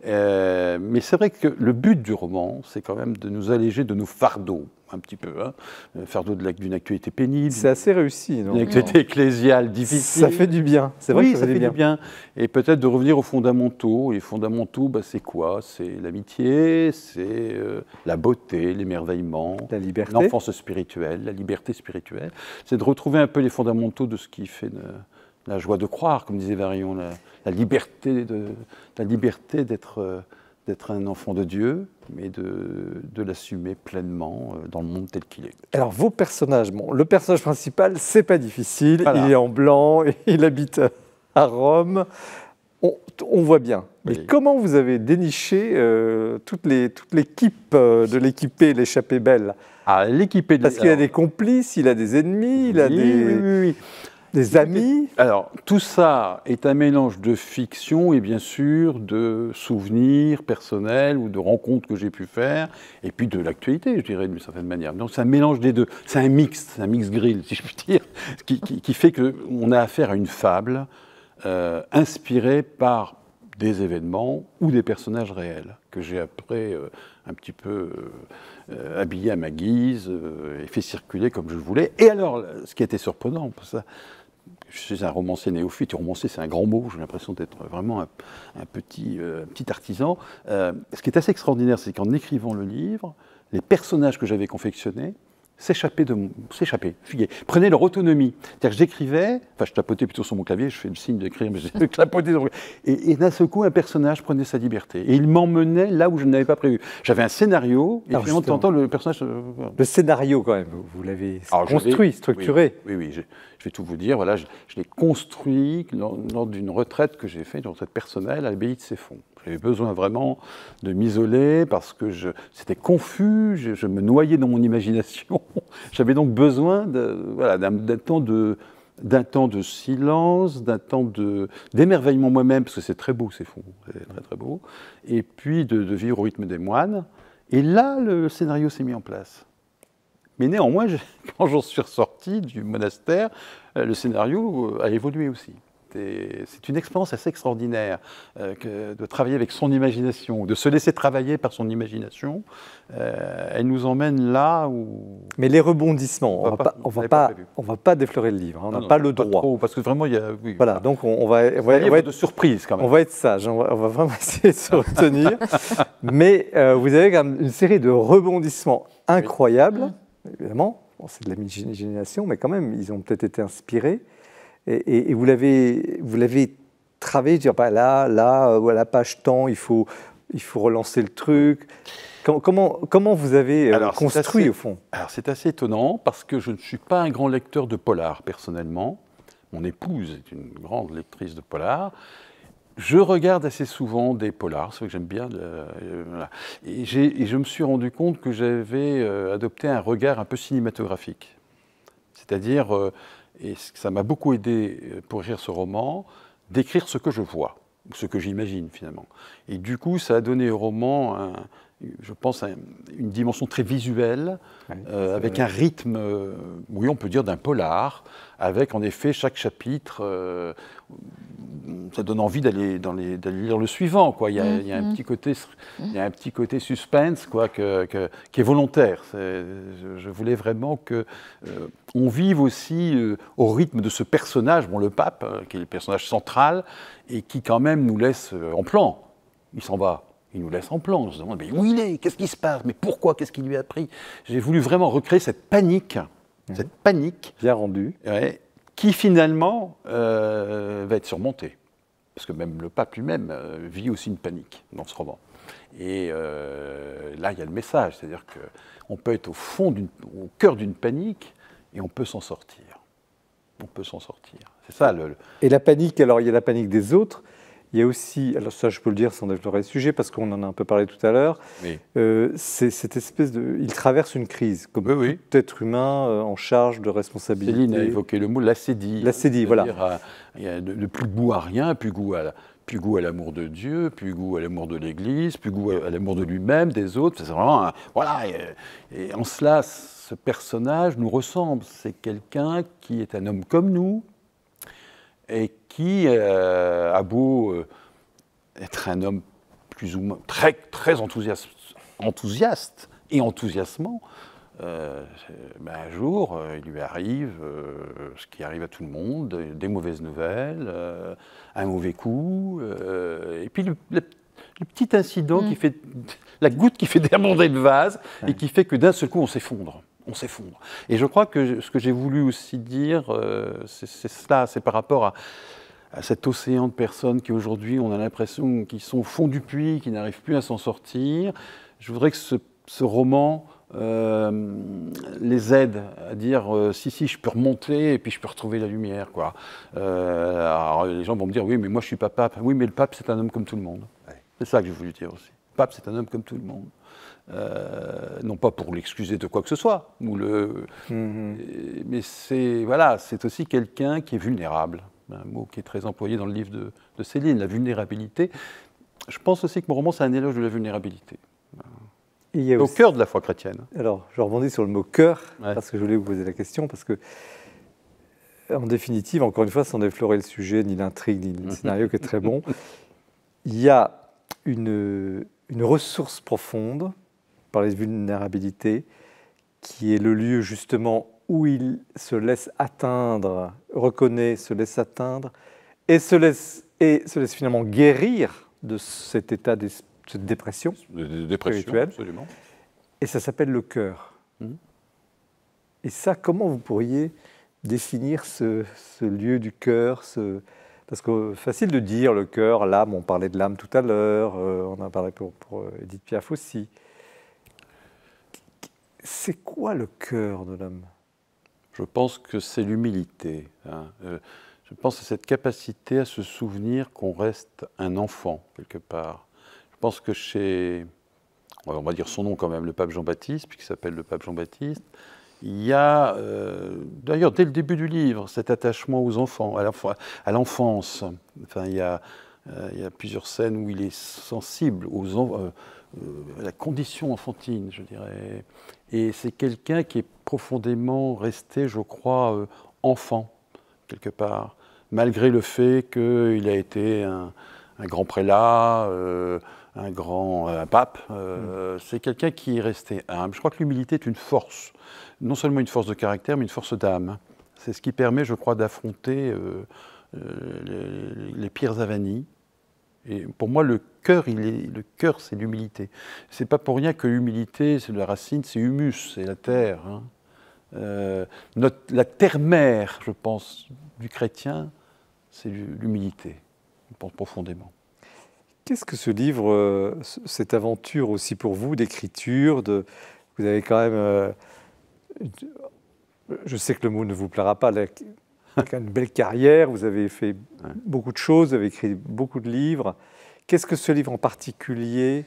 euh, mais c'est vrai que le but du roman, c'est quand même de nous alléger de nos fardeaux, un petit peu. Hein. Euh, fardeau d'une actualité pénible. C'est assez réussi, non Une actualité ecclésiale difficile. Ça fait du bien, c'est vrai oui, ça, fait, du bien. Et peut-être de revenir aux fondamentaux. Et les fondamentaux, bah, c'est quoi C'est l'amitié, c'est euh, la beauté, l'émerveillement, la liberté. L'enfance spirituelle, la liberté spirituelle. C'est de retrouver un peu les fondamentaux de ce qui fait. la joie de croire, comme disait Varion, la, la liberté de, la liberté d'être euh, d'être un enfant de Dieu, mais de, l'assumer pleinement euh, dans le monde tel qu'il est. Alors vos personnages, bon, le personnage principal, c'est pas difficile, il est en blanc, il habite à Rome, on, voit bien. Mais comment vous avez déniché euh, toute l'équipe de l'équiper l'échappée belle ah, Parce qu'il a des complices, il a des ennemis, il a des... Oui, des amis Alors, tout ça est un mélange de fiction et bien sûr de souvenirs personnels ou de rencontres que j'ai pu faire, et puis de l'actualité, je dirais, d'une certaine manière. Donc, c'est un mélange des deux. C'est un mix, c'est un mix grill, si je puis dire, qui, qui, qui fait qu'on a affaire à une fable euh, inspirée par des événements ou des personnages réels que j'ai après euh, un petit peu euh, habillé à ma guise et fait circuler comme je voulais. Et alors, ce qui était surprenant, ça, je suis un romancier néophyte, romancier c'est un grand mot, j'ai l'impression d'être vraiment un, petit, euh, petit artisan. Euh, ce qui est assez extraordinaire, c'est qu'en écrivant le livre, les personnages que j'avais confectionnés, s'échapper, de s'échapper, fuguer. Prenez leur autonomie. C'est-à-dire que j'écrivais, enfin je tapotais plutôt sur mon clavier, je fais le signe d'écrire, mais je tapotais sur Et, et d'un seul coup, un personnage prenait sa liberté. Et il m'emmenait là où je n'avais pas prévu. J'avais un scénario, et puis en le personnage... Euh, le scénario, quand même, vous, l'avez construit, structuré. Oui, oui, je, vais tout vous dire. Voilà, je, l'ai construit lors, d'une retraite que j'ai faite, une retraite personnelle à l'abbaye de fonds j'avais besoin vraiment de m'isoler parce que c'était confus, je, me noyais dans mon imagination. J'avais donc besoin d'un temps de d'un temps de silence, d'un temps de d'émerveillement moi-même, parce que c'est très beau ces fonds, c'est très très beau, et puis de, de, vivre au rythme des moines. Et là, le scénario s'est mis en place. Mais néanmoins, quand j'en suis ressorti du monastère, euh, le scénario euh, a évolué aussi c'est une expérience assez extraordinaire euh, de travailler avec son imagination, de se laisser travailler par son imagination. Euh, elle nous emmène là où. Mais les rebondissements, on ne va, pas, on va, pas, déflorer le livre, hein. on n'a pas le droit. parce que vraiment, il y a. voilà, donc on, va, on va, être de surprise quand même. On va être sage, hein. on va, vraiment essayer de se retenir. Mais euh, vous avez quand même une série de rebondissements incroyables, évidemment. c'est de la mini-génération, mais quand même, ils ont peut-être été inspirés et, vous l'avez travaillé, dire bah là, là, euh, à la page temps, il faut, il faut relancer le truc. Comment, comment vous avez euh, construit au fond Alors c'est assez étonnant parce que je ne suis pas un grand lecteur de polar personnellement. Mon épouse est une grande lectrice de polar. Je regarde assez souvent des polars, c'est vrai que j'aime bien. Euh, et, je me suis rendu compte que j'avais adopté un regard un peu cinématographique. C'est-à-dire, et ça m'a beaucoup aidé euh, pour écrire ce roman, d'écrire ce que je vois, ce que j'imagine finalement. Et du coup, ça a donné au roman, je pense, une dimension très visuelle, euh, avec un rythme, euh, oui, on peut dire d'un polar, avec en effet chaque chapitre ça donne envie d'aller lire le suivant. Quoi. Il, y a, un mm-hmm. petit côté, mm-hmm. il y a un petit côté suspense quoi, qui est volontaire. je voulais vraiment que euh, on vive aussi euh, au rythme de ce personnage, bon, le pape, hein, qui est le personnage central, et qui quand même nous laisse euh, en plan. Il s'en va. Il nous laisse en plan. On se demande mais où il est Qu'est-ce qui se passe Mais pourquoi Qu'est-ce qui lui a pris J'ai voulu vraiment recréer cette panique. Mm-hmm. Cette panique. Bien rendue, qui finalement euh, va être surmonté. Parce que même le pape lui-même euh, vit aussi une panique dans ce roman. Et euh, là, il y a le message, c'est-à-dire qu'on peut être au fond, au cœur d'une panique, et on peut s'en sortir. On peut s'en sortir. C'est ça le. Et la panique, alors il y a la panique des autres, il y a aussi, alors ça je peux le dire sans développer le sujet parce qu'on en a un peu parlé tout à l'heure, euh, c'est cette espèce de. Il traverse une crise, comme tout être humain euh, en charge de responsabilité. Céline a évoqué le mot l'acédie. L'acédie, voilà. Euh, il y a de, plus goût à rien, plus goût à, plus goût à l'amour de Dieu, plus goût à l'amour de l'Église, plus goût à, l'amour de lui-même, des autres. C'est vraiment. voilà, et en cela, ce personnage nous ressemble. C'est quelqu'un qui est un homme comme nous, et qui euh, a beau euh, être un homme plus ou moins très, très enthousiaste, et enthousiasmant, euh, ben, un jour, il lui arrive ce qui arrive à tout le monde, des mauvaises nouvelles, un mauvais coup, et puis le, petit incident qui mm. fait, la goutte qui fait déborder le vase et qui fait que d'un seul coup on s'effondre on s'effondre. Et je crois que ce que j'ai voulu aussi dire, euh, c'est cela, c'est par rapport à, cet océan de personnes qui aujourd'hui, on a l'impression qu'ils sont au fond du puits, qui n'arrivent plus à s'en sortir. Je voudrais que ce, roman euh, les aide à dire euh, si si je peux remonter et puis je peux retrouver la lumière quoi. alors les gens vont me dire oui mais moi je suis pas pape. Oui mais le pape c'est un homme comme tout le monde. C'est ça que j'ai voulu dire aussi. Le pape c'est un homme comme tout le monde. Euh, non pas pour l'excuser de quoi que ce soit, ou le, mhm. euh, mais c'est voilà, c'est aussi quelqu'un qui est vulnérable, un mot qui est très employé dans le livre de, de Céline, la vulnérabilité. Je pense aussi que mon roman c'est un éloge de la vulnérabilité. Il y au cœur de la foi chrétienne. Alors, je rebondis sur le mot cœur parce que je voulais vous poser la question parce que. Euh, en définitive, encore une fois, sans déflorer le sujet, ni l'intrigue, ni le scénario qui est très bon, il y a une, une ressource profonde par vulnérabilités qui est le lieu justement où il se laisse atteindre, reconnaît, se laisse atteindre et se laisse, et se laisse finalement guérir de cet état de cette dépression, spirituelle. Absolument. Et ça s'appelle le cœur. Mmh. Et ça, comment vous pourriez définir ce, lieu du cœur Parce que facile de dire le cœur, l'âme, on parlait de l'âme tout à l'heure, euh, on en a parlé pour, pour euh, Edith Piaf aussi. C'est quoi le cœur de l'homme Je pense que c'est l'humilité. Hein. Euh, je pense à cette capacité à se souvenir qu'on reste un enfant, quelque part. Je pense que chez, on va dire son nom quand même, le pape Jean-Baptiste, puisqu'il s'appelle le pape Jean-Baptiste, il y a, euh, d'ailleurs, dès le début du livre, cet attachement aux enfants, à l'enfance. Enfin, il y a euh, il y a plusieurs scènes où il est sensible aux euh, euh, à la condition enfantine, je dirais. Et c'est quelqu'un qui est profondément resté, je crois, enfant, quelque part, malgré le fait qu'il a été un, grand prélat, un grand pape. Mm. C'est quelqu'un qui est resté humble. Je crois que l'humilité est une force, non seulement une force de caractère, mais une force d'âme. C'est ce qui permet, je crois, d'affronter les, pires avanies et pour moi, le cœur, il est, le cœur, c'est l'humilité. C'est pas pour rien que l'humilité, c'est la racine, c'est humus, c'est la terre. Hein. Euh, notre, la terre-mère, je pense, du chrétien, c'est l'humilité. Je pense profondément. Qu'est-ce que ce livre, euh, cette aventure aussi pour vous d'écriture, de, vous avez quand même, euh, je sais que le mot ne vous plaira pas, une belle carrière, vous avez fait beaucoup de choses, vous avez écrit beaucoup de livres. Qu'est-ce que ce livre en particulier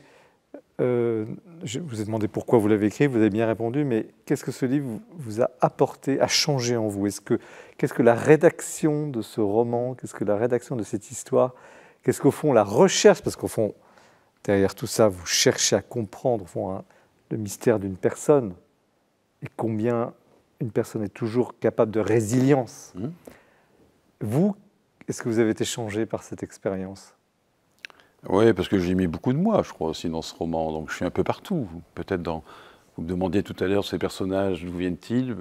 euh, je vous ai demandé pourquoi vous l'avez écrit, vous avez bien répondu, mais qu'est-ce que ce livre vous a apporté, a changé en vous Est-ce que, Qu'est-ce que la rédaction de ce roman, qu'est-ce que la rédaction de cette histoire, qu'est-ce qu'au fond la recherche, parce qu'au fond, derrière tout ça, vous cherchez à comprendre au fond, hein, le mystère d'une personne et combien une personne est toujours capable de résilience. Mmh. Vous, est-ce que vous avez été changé par cette expérience Oui, parce que j'ai mis beaucoup de moi, je crois, aussi dans ce roman. Donc je suis un peu partout. Peut-être dans. Vous me demandiez tout à l'heure ces personnages, d'où viennent-ils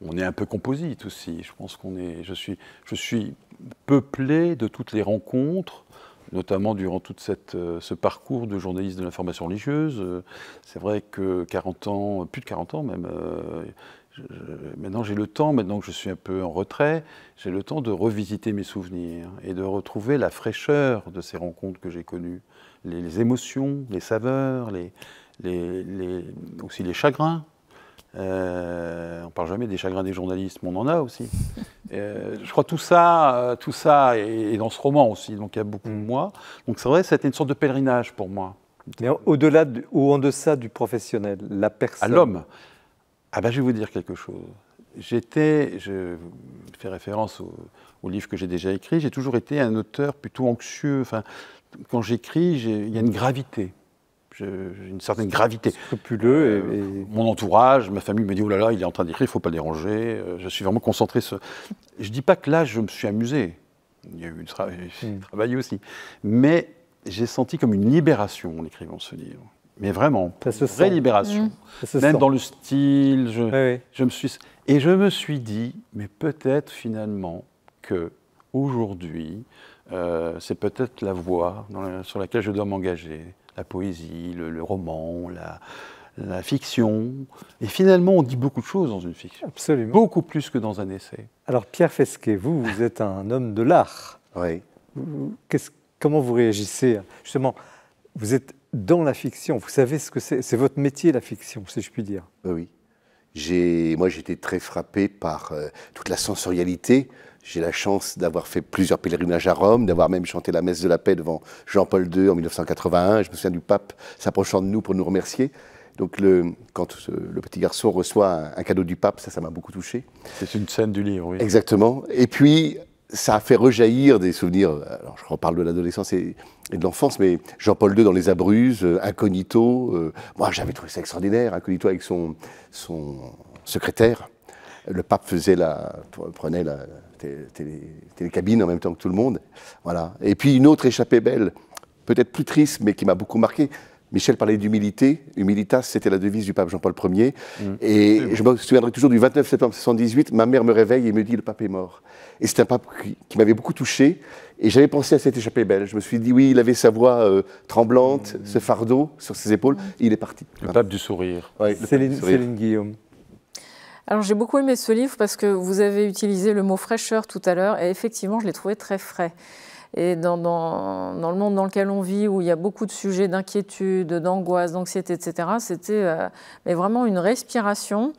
on est un peu composite aussi. Je pense qu'on est. Je suis, je suis peuplé de toutes les rencontres, notamment durant tout euh, ce parcours de journaliste de l'information religieuse. Euh, c'est vrai que 40 ans, plus de 40 ans même, euh, maintenant j'ai le temps, maintenant que je suis un peu en retrait, j'ai le temps de revisiter mes souvenirs et de retrouver la fraîcheur de ces rencontres que j'ai connues, les, émotions, les saveurs, les, les, aussi les chagrins. Euh, on ne parle jamais des chagrins des journalistes, mais on en a aussi. Euh, je crois que tout ça, euh, tout ça est, dans ce roman aussi, donc il y a beaucoup de mm. moi. Donc c'est vrai, c'était une sorte de pèlerinage pour moi. Mais au-delà, ou en deçà du professionnel, la personne. À l'homme. Ah ben, je vais vous dire quelque chose. J'étais, je fais référence au, livre que j'ai déjà écrit, j'ai toujours été un auteur plutôt anxieux. Enfin, quand j'écris, il y a une gravité. une certaine gravité. Scrupuleux. Euh, mon entourage, ma famille me dit Oh là là, il est en train d'écrire, il ne faut pas le déranger. Euh, je suis vraiment concentré. Je ne dis pas que là, je me suis amusé. Il y a eu du hmm. travail, aussi. Mais j'ai senti comme une libération en écrivant ce livre mais vraiment, ça libération. Mmh. Même dans le style, je, je me suis... Et je me suis dit, mais peut-être finalement que aujourd'hui, euh, c'est peut-être la voie sur laquelle je dois m'engager, la poésie, le, roman, la, la, fiction. Et finalement, on dit beaucoup de choses dans une fiction. Absolument. Beaucoup plus que dans un essai. Alors Pierre Fesquet, vous, vous êtes un homme de l'art. Oui. Comment vous réagissez Justement, vous êtes dans la fiction. Vous savez ce que c'est C'est votre métier, la fiction, si je puis dire. Euh, oui. Moi, j'étais très frappé par euh, toute la sensorialité. J'ai la chance d'avoir fait plusieurs pèlerinages à Rome, d'avoir même chanté la messe de la paix devant Jean-Paul II en 1981. Je me souviens du pape s'approchant de nous pour nous remercier. Donc, le, quand euh, le petit garçon reçoit un, cadeau du pape, ça, ça m'a beaucoup touché. C'est une scène du livre, oui. Exactement. Et puis, ça a fait rejaillir des souvenirs. Alors, je reparle de l'adolescence et et de l'enfance, mais Jean-Paul II dans Les Abruzes, euh, Incognito, euh, moi j'avais trouvé ça extraordinaire, Incognito avec son, son secrétaire. Le pape faisait la, prenait la, télécabine en même temps que tout le monde. Voilà. Et puis une autre échappée belle, peut-être plus triste, mais qui m'a beaucoup marqué. Michel parlait d'humilité. Humilitas, c'était la devise du pape Jean-Paul Ier. Mm. Et je me souviendrai toujours du 29 septembre 78, ma mère me réveille et me dit le pape est mort. Et c'est un pape qui m'avait beaucoup touché et j'avais pensé à cette échappée belle. Je me suis dit, oui, il avait sa voix euh, tremblante, mmh. ce fardeau sur ses épaules. Mmh. il est parti. Le pape du sourire. Céline, Guillaume. Alors j'ai beaucoup aimé ce livre parce que vous avez utilisé le mot fraîcheur tout à l'heure et effectivement je l'ai trouvé très frais. Et dans, le monde dans lequel on vit, où il y a beaucoup de sujets d'inquiétude, d'angoisse, d'anxiété, etc., c'était euh, vraiment une respiration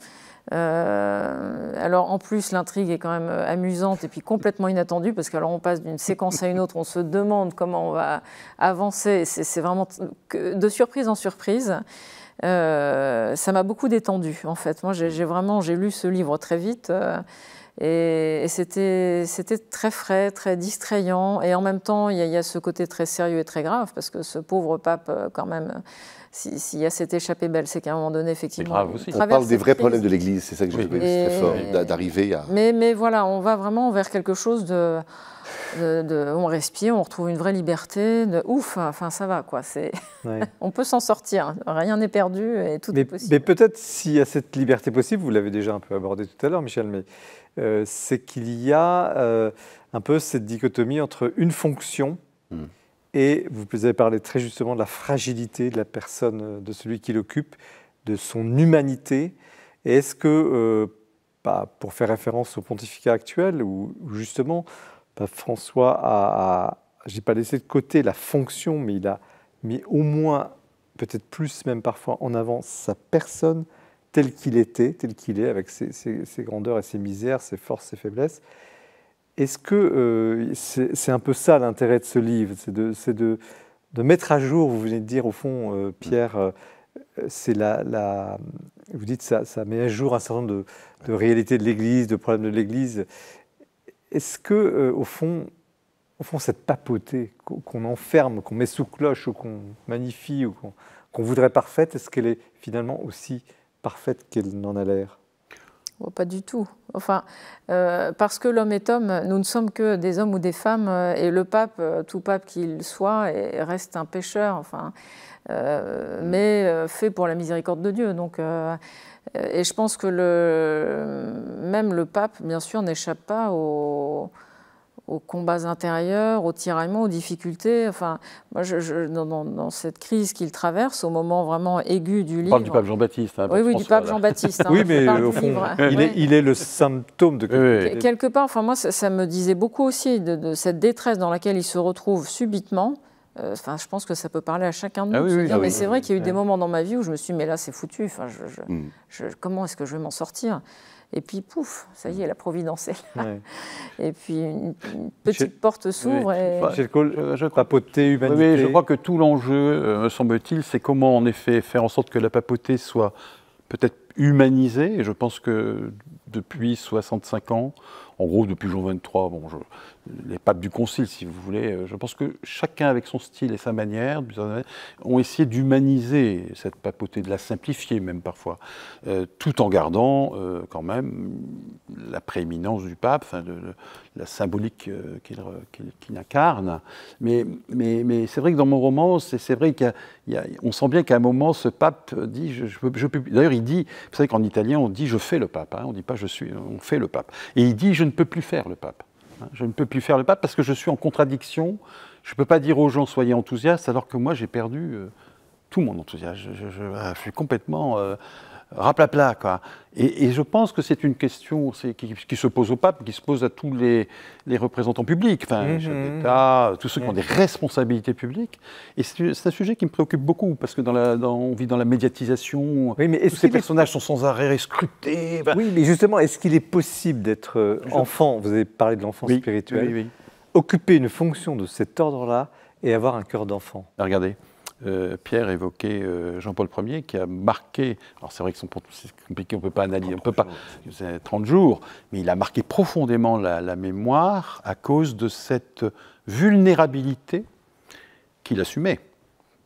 euh, alors en plus, l'intrigue est quand même euh, amusante et puis complètement inattendue parce qu'alors on passe d'une séquence à une autre, on se demande comment on va avancer. C'est vraiment de surprise en surprise. Euh, ça m'a beaucoup détendu en fait. Moi, j'ai vraiment j'ai lu ce livre très vite. et, c'était très frais, très distrayant. Et en même temps, il y, a ce côté très sérieux et très grave, parce que ce pauvre pape, quand même, s'il y a cette échappée belle, c'est qu'à un moment donné, effectivement, on parle des vrais problèmes de l'Église, c'est ça que je voulais veux très fort, d'arriver à. Mais, mais voilà, on va vraiment vers quelque chose de. De, on respire, on retrouve une vraie liberté, de ouf, enfin ça va quoi, c'est, on peut s'en sortir, rien n'est perdu et tout mais, est possible. Mais peut-être s'il y a cette liberté possible, vous l'avez déjà un peu abordé tout à l'heure Michel, mais euh, c'est qu'il y a euh, un peu cette dichotomie entre une fonction, hmm. Et vous avez parlé très justement de la fragilité de la personne, euh, de celui qui l'occupe, de son humanité. Est-ce que, euh, bah, pour faire référence au pontificat actuel, où, justement bah, François a, je j'ai pas laissé de côté la fonction, mais il a mis au moins, peut-être plus même parfois en avant, sa personne telle qu'il était, telle qu'il est, avec ses, ses grandeurs et ses misères, ses forces, ses faiblesses. Est-ce que euh, c'est un peu ça l'intérêt de ce livre C'est de, mettre à jour, vous venez de dire au fond, euh, Pierre, euh, c'est la, Vous dites ça, ça met à jour un certain nombre de, de réalités de l'Église, de problèmes de l'Église. Est-ce que, au fond, au fond, cette papauté qu'on enferme, qu'on met sous cloche ou qu'on magnifie ou qu'on voudrait parfaite, est-ce qu'elle est finalement aussi parfaite qu'elle n'en a l'air Oh, pas du tout. Enfin, euh, parce que l'homme est homme, nous ne sommes que des hommes ou des femmes, euh, et le pape, euh, tout pape qu'il soit, reste un pécheur, enfin, mais fait pour la miséricorde de Dieu. Donc, et je pense que même le pape, bien sûr, n'échappe pas au aux combats intérieurs, aux tiraillements, aux difficultés. Enfin, moi, je, dans, cette crise qu'il traverse, au moment vraiment aigu du on livre. Parle du pape Jean-Baptiste. Hein, oui, oui, du pape Jean-Baptiste. Hein, oui, mais au fond, il est, il, est, le symptôme de quelque part. Enfin, moi, ça, me disait beaucoup aussi de, cette détresse dans laquelle il se retrouve subitement. Euh, enfin, je pense que ça peut parler à chacun de ah nous. oui, oui, ah mais c'est vrai qu'il y a eu des moments dans ma vie où je me suis dit, mais là, c'est foutu. Enfin, je, mm. comment est-ce que je vais m'en sortir et puis, pouf, ça y est, la Providence est là. Et puis, une, petite porte s'ouvre. Et... Euh, je, papauté, humanité. Oui, je crois que tout l'enjeu, euh, me semble-t-il, c'est comment, en effet, faire en sorte que la papauté soit peut-être humanisée. Et je pense que depuis 65 ans, en gros, depuis Jean 23, bon, je, les papes du concile, si vous voulez. Euh, je pense que chacun, avec son style et sa manière, ont essayé d'humaniser cette papauté, de la simplifier même parfois, euh, tout en gardant euh, quand même la prééminence du pape, de, la symbolique qu'il incarne. Mais, mais, c'est vrai que dans mon roman, c'est vrai qu'on sent bien qu'à un moment, ce pape dit, je, je, D'ailleurs, il dit, vous savez qu'en italien, on dit je fais le pape, hein. on ne dit pas je suis, on fait le pape. Et il dit, je ne peux plus faire le pape. Je ne peux plus faire le pape parce que je suis en contradiction. Je ne peux pas dire aux gens soyez enthousiastes alors que moi j'ai perdu euh, tout mon enthousiasme. Je, suis complètement euh, raplapla. Quoi. Et, et, je pense que c'est une question qui, qui, se pose au pape, qui se pose à tous les, les représentants publics, enfin, mhm. chefs d'État, tous ceux qui ont mhm. des responsabilités publiques. Et c'est un sujet qui me préoccupe beaucoup, parce que dans dans, on vit dans la médiatisation, oui, mais tous ces personnages sont sans arrêt scrutés. Oui, mais justement, est-ce qu'il est possible d'être euh, enfant, vous avez parlé de l'enfant oui, spirituel, oui, occuper une fonction de cet ordre-là et avoir un cœur d'enfant Regardez. Euh, Pierre évoquait euh, Jean-Paul Ier, qui a marqué, alors c'est vrai que c'est compliqué, on ne peut pas analyser, on peut pas, c'est 30 jours, mais il a marqué profondément la, mémoire à cause de cette vulnérabilité qu'il assumait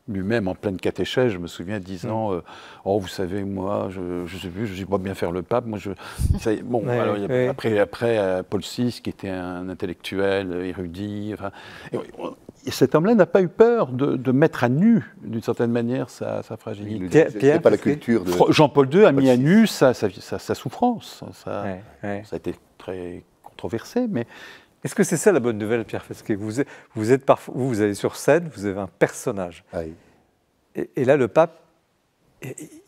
lui-même en pleine catéchèse, je me souviens, disant mm. euh, Oh, vous savez, moi, je ne sais plus, je ne sais pas bien faire le pape. Moi, je, bon, après, après Paul VI, qui était un intellectuel érudit, enfin, cet homme-là n'a pas eu peur de, mettre à nu, d'une certaine manière, sa, sa fragilité. Pierre, pas la culture de... Jean-Paul II a mis à nu sa, sa souffrance. Ça, ça a été très controversé, mais est-ce que c'est ça la bonne nouvelle, Pierre Fesquet vous, vous, êtes parfois, vous, vous allez sur scène, vous avez un personnage. Ah et, là, le pape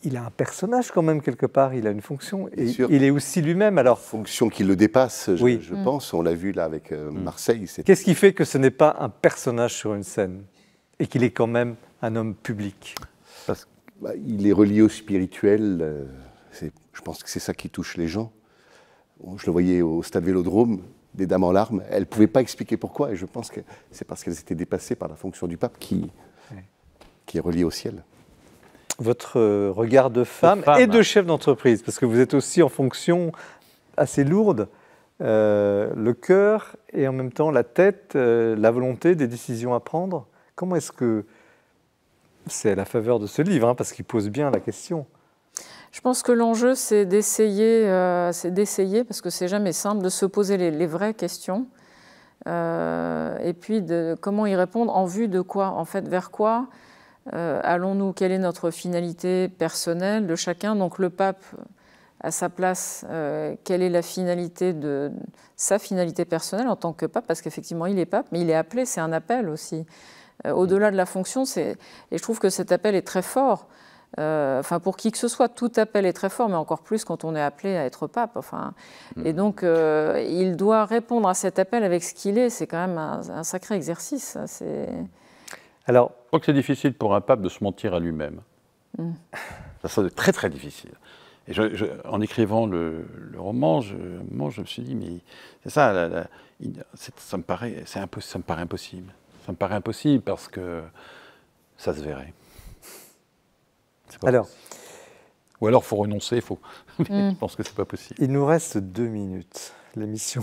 il a un personnage quand même quelque part, il a une fonction, et il est aussi lui-même. Alors fonction qui le dépasse, je, mm. pense. On l'a vu là avec euh, mm. Marseille. Qu'est-ce qui fait que ce n'est pas un personnage sur une scène et qu'il est quand même un homme public Parce... Bah, il est relié au spirituel. Euh, je pense que c'est ça qui touche les gens. je le voyais au stade Vélodrome, des dames en larmes. Elles ne pouvaient pas expliquer pourquoi, et je pense que c'est parce qu'elles étaient dépassées par la fonction du pape qui, qui est reliée au ciel votre euh, regard de femme, et de chef d'entreprise, parce que vous êtes aussi en fonction assez lourde, euh, le cœur et en même temps la tête, euh, la volonté des décisions à prendre. Comment est-ce que c'est à la faveur de ce livre, hein, parce qu'il pose bien la question je pense que l'enjeu, c'est d'essayer, d'essayer, parce que c'est jamais simple, de se poser les, vraies questions, et puis de comment y répondre en vue de quoi, en fait, vers quoi, euh, allons-nous Quelle est notre finalité personnelle de chacun Donc le pape à sa place, euh, quelle est la finalité de sa finalité personnelle en tant que pape Parce qu'effectivement, il est pape, mais il est appelé, c'est un appel aussi. Euh, au-delà de la fonction, et je trouve que cet appel est très fort. Enfin, pour qui que ce soit, tout appel est très fort, mais encore plus quand on est appelé à être pape. Enfin, mm. et donc, il doit répondre à cet appel avec ce qu'il est. C'est quand même un, sacré exercice. C'est alors, je crois que c'est difficile pour un pape de se mentir à lui-même. Hmm. Ça, serait très très difficile. Et en écrivant le, roman, je, me suis dit, mais c'est ça, ça, me paraît, c'est impossible. Ça me paraît impossible parce que ça se verrait. alors Ou alors, il faut renoncer, faut. Hmm. je pense que c'est pas possible. Il nous reste deux minutes. L'émission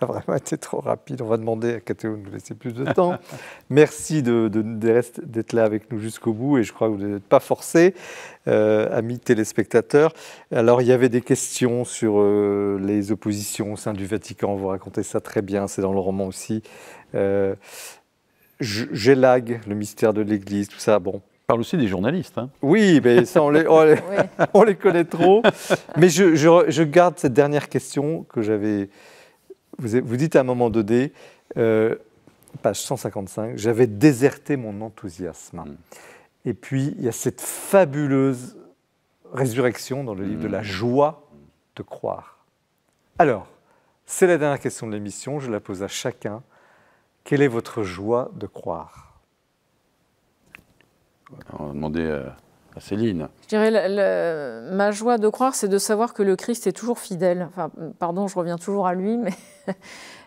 a vraiment été trop rapide. On va demander à Cathéo de nous laisser plus de temps. Merci d'être de, de, là avec nous jusqu'au bout et je crois que vous n'êtes pas forcé, euh, amis téléspectateurs. Alors, il y avait des questions sur euh, les oppositions au sein du Vatican. Vous racontez ça très bien, c'est dans le roman aussi. Euh, le mystère de l'Église, tout ça. Bon, parle aussi des journalistes. Hein. Oui, mais ça, on les, connaît trop. Mais je, je, garde cette dernière question que j'avais vous, dites à un moment donné, euh, page 155, j'avais déserté mon enthousiasme. Hmm. Et puis, il y a cette fabuleuse résurrection dans le livre de la hmm. joie de croire. Alors, c'est la dernière question de l'émission, je la pose à chacun. Quelle est votre joie de croire On va demander euh, Céline. Je dirais, ma joie de croire, c'est de savoir que le Christ est toujours fidèle. Enfin, pardon, je reviens toujours à lui, mais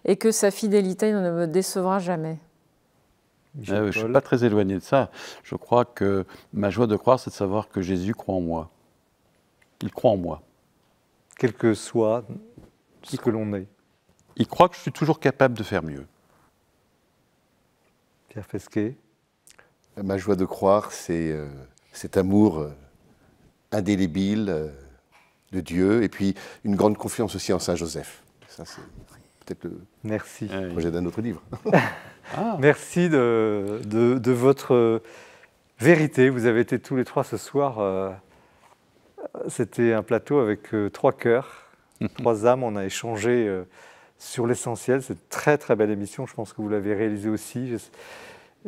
et que sa fidélité ne me décevra jamais. Ah je ne suis pas très éloigné de ça. Je crois que ma joie de croire, c'est de savoir que Jésus croit en moi. Il croit en moi. Quel que soit ce que l'on est. Il croit que je suis toujours capable de faire mieux. Pierre Fesquet Ma joie de croire, c'est euh, cet amour euh, indélébile euh, de Dieu, et puis une grande confiance aussi en Saint Joseph. Ça, c'est peut-être le Merci. Ah projet d'un autre livre. Ah. Merci de, votre euh, vérité. Vous avez été tous les trois ce soir. C'était un plateau avec trois cœurs, trois âmes. On a échangé sur l'essentiel. C'est une très très belle émission. Je pense que vous l'avez réalisée aussi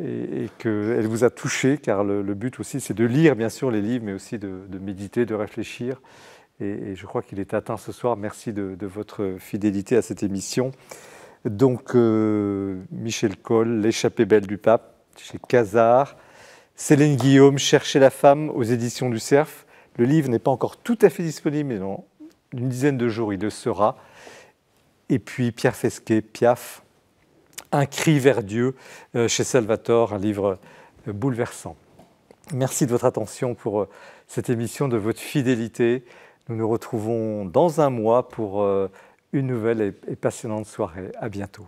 et, qu'elle vous a touché, car le, but aussi, c'est de lire bien sûr les livres, mais aussi de, méditer, de réfléchir. Et, je crois qu'il est atteint ce soir. Merci de, votre fidélité à cette émission. Donc, euh, Michel Coll, L'échappée belle du pape, chez Cazar, Céline Guillaume, Chercher la femme aux éditions du Cerf. Le livre n'est pas encore tout à fait disponible, mais dans une dizaine de jours, il le sera. Et puis Pierre Fesquet, Piaf, un cri vers Dieu euh, chez Salvatore, un livre euh, bouleversant. Merci de votre attention pour euh, cette émission, de votre fidélité. Nous nous retrouvons dans un mois pour une nouvelle et passionnante soirée. À bientôt.